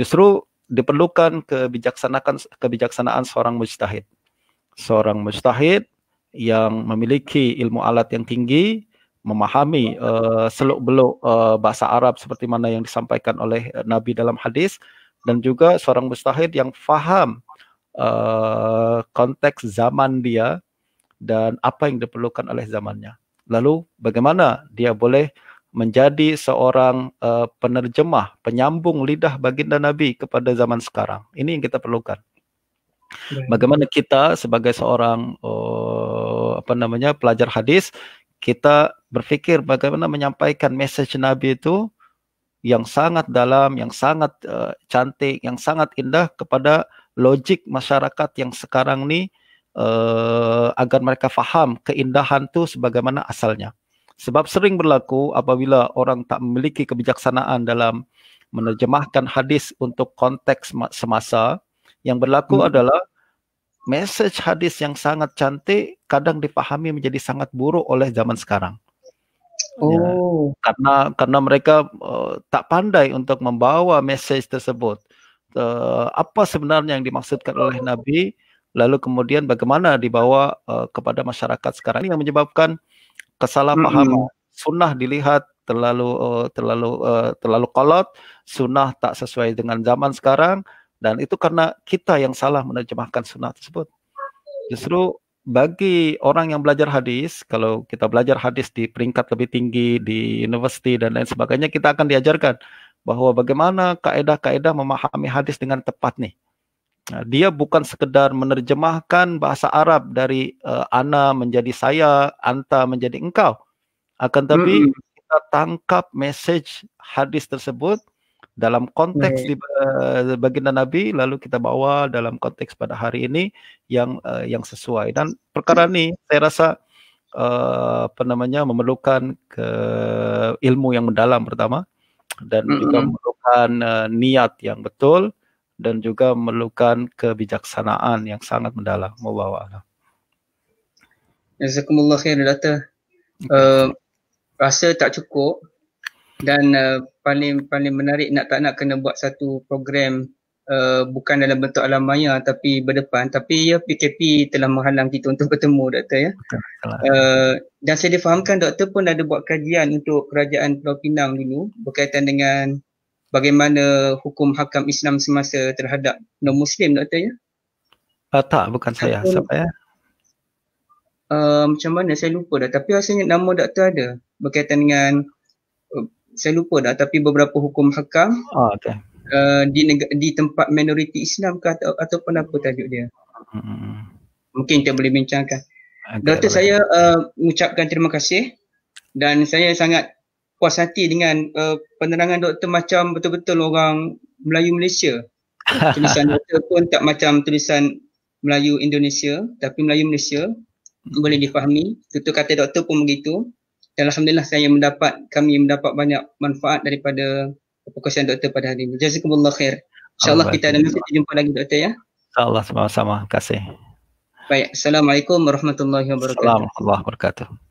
Justru diperlukan kebijaksanaan kebijaksanaan seorang mujtahid. Seorang mujtahid yang memiliki ilmu alat yang tinggi, memahami uh, seluk-beluk uh, bahasa Arab seperti mana yang disampaikan oleh Nabi dalam hadis dan juga seorang mustahid yang faham uh, konteks zaman dia dan apa yang diperlukan oleh zamannya. Lalu bagaimana dia boleh menjadi seorang uh, penerjemah, penyambung lidah baginda Nabi kepada zaman sekarang. Ini yang kita perlukan. Bagaimana kita sebagai seorang uh, apa namanya pelajar hadis kita berpikir bagaimana menyampaikan message Nabi itu yang sangat dalam, yang sangat uh, cantik, yang sangat indah kepada logik masyarakat yang sekarang ini uh, agar mereka faham keindahan itu sebagaimana asalnya. Sebab sering berlaku apabila orang tak memiliki kebijaksanaan dalam menerjemahkan hadis untuk konteks semasa, yang berlaku hmm. adalah message hadis yang sangat cantik kadang dipahami menjadi sangat buruk oleh zaman sekarang. Ya, oh, ya, karena karena mereka uh, tak pandai untuk membawa message tersebut. Uh, apa sebenarnya yang dimaksudkan oleh Nabi? lalu kemudian bagaimana dibawa uh, kepada masyarakat sekarang ini yang menyebabkan kesalahpahaman. Mm -hmm. Sunnah dilihat terlalu uh, terlalu uh, terlalu kolot, sunnah tak sesuai dengan zaman sekarang dan itu karena kita yang salah menerjemahkan sunnah tersebut. Justru bagi orang yang belajar hadis, kalau kita belajar hadis di peringkat lebih tinggi di universiti dan lain sebagainya, kita akan diajarkan bahwa bagaimana kaedah-kaedah memahami hadis dengan tepat nih. Nah, dia bukan sekedar menerjemahkan bahasa Arab dari uh, ana menjadi saya, anta menjadi engkau. Akan tapi hmm. kita tangkap message hadis tersebut dalam konteks di uh, baginda Nabi lalu kita bawa dalam konteks pada hari ini yang uh, yang sesuai dan perkara ini saya rasa uh, apa namanya memerlukan ke ilmu yang mendalam pertama dan hmm. juga memerlukan uh, niat yang betul dan juga memerlukan kebijaksanaan yang sangat mendalam. membawa. Allah. Jazakumullah khair Dato. Uh, eh, rasa tak cukup dan uh, paling paling menarik nak tak nak kena buat satu program uh, bukan dalam bentuk alam maya tapi berdepan tapi ya PKP telah menghalang kita untuk bertemu doktor ya. Uh, dan saya difahamkan doktor pun ada buat kajian untuk kerajaan Pulau Pinang dulu berkaitan dengan bagaimana hukum hakam Islam semasa terhadap non-Muslim doktor ya? Uh, tak, bukan saya. Hakam, Siapa ya? Uh, macam mana? Saya lupa dah. Tapi rasanya nama doktor ada berkaitan dengan uh, saya lupa dah tapi beberapa hukum hakam oh, ah, okay. uh, di, di tempat minoriti Islam ke atau, ataupun apa tajuk dia hmm. mungkin kita boleh bincangkan okay, Doktor boleh. saya uh, mengucapkan terima kasih dan saya sangat puas hati dengan uh, penerangan doktor macam betul-betul orang Melayu Malaysia. Tulisan doktor pun tak macam tulisan Melayu Indonesia tapi Melayu Malaysia hmm. boleh difahami. Tutur kata doktor pun begitu. Dan Alhamdulillah saya mendapat, kami mendapat banyak manfaat daripada perkongsian doktor pada hari ini. Jazakumullah khair. InsyaAllah kita ada masa jumpa lagi doktor ya. InsyaAllah sama-sama. Terima kasih. Baik. Assalamualaikum warahmatullahi wabarakatuh. Assalamualaikum warahmatullahi wabarakatuh.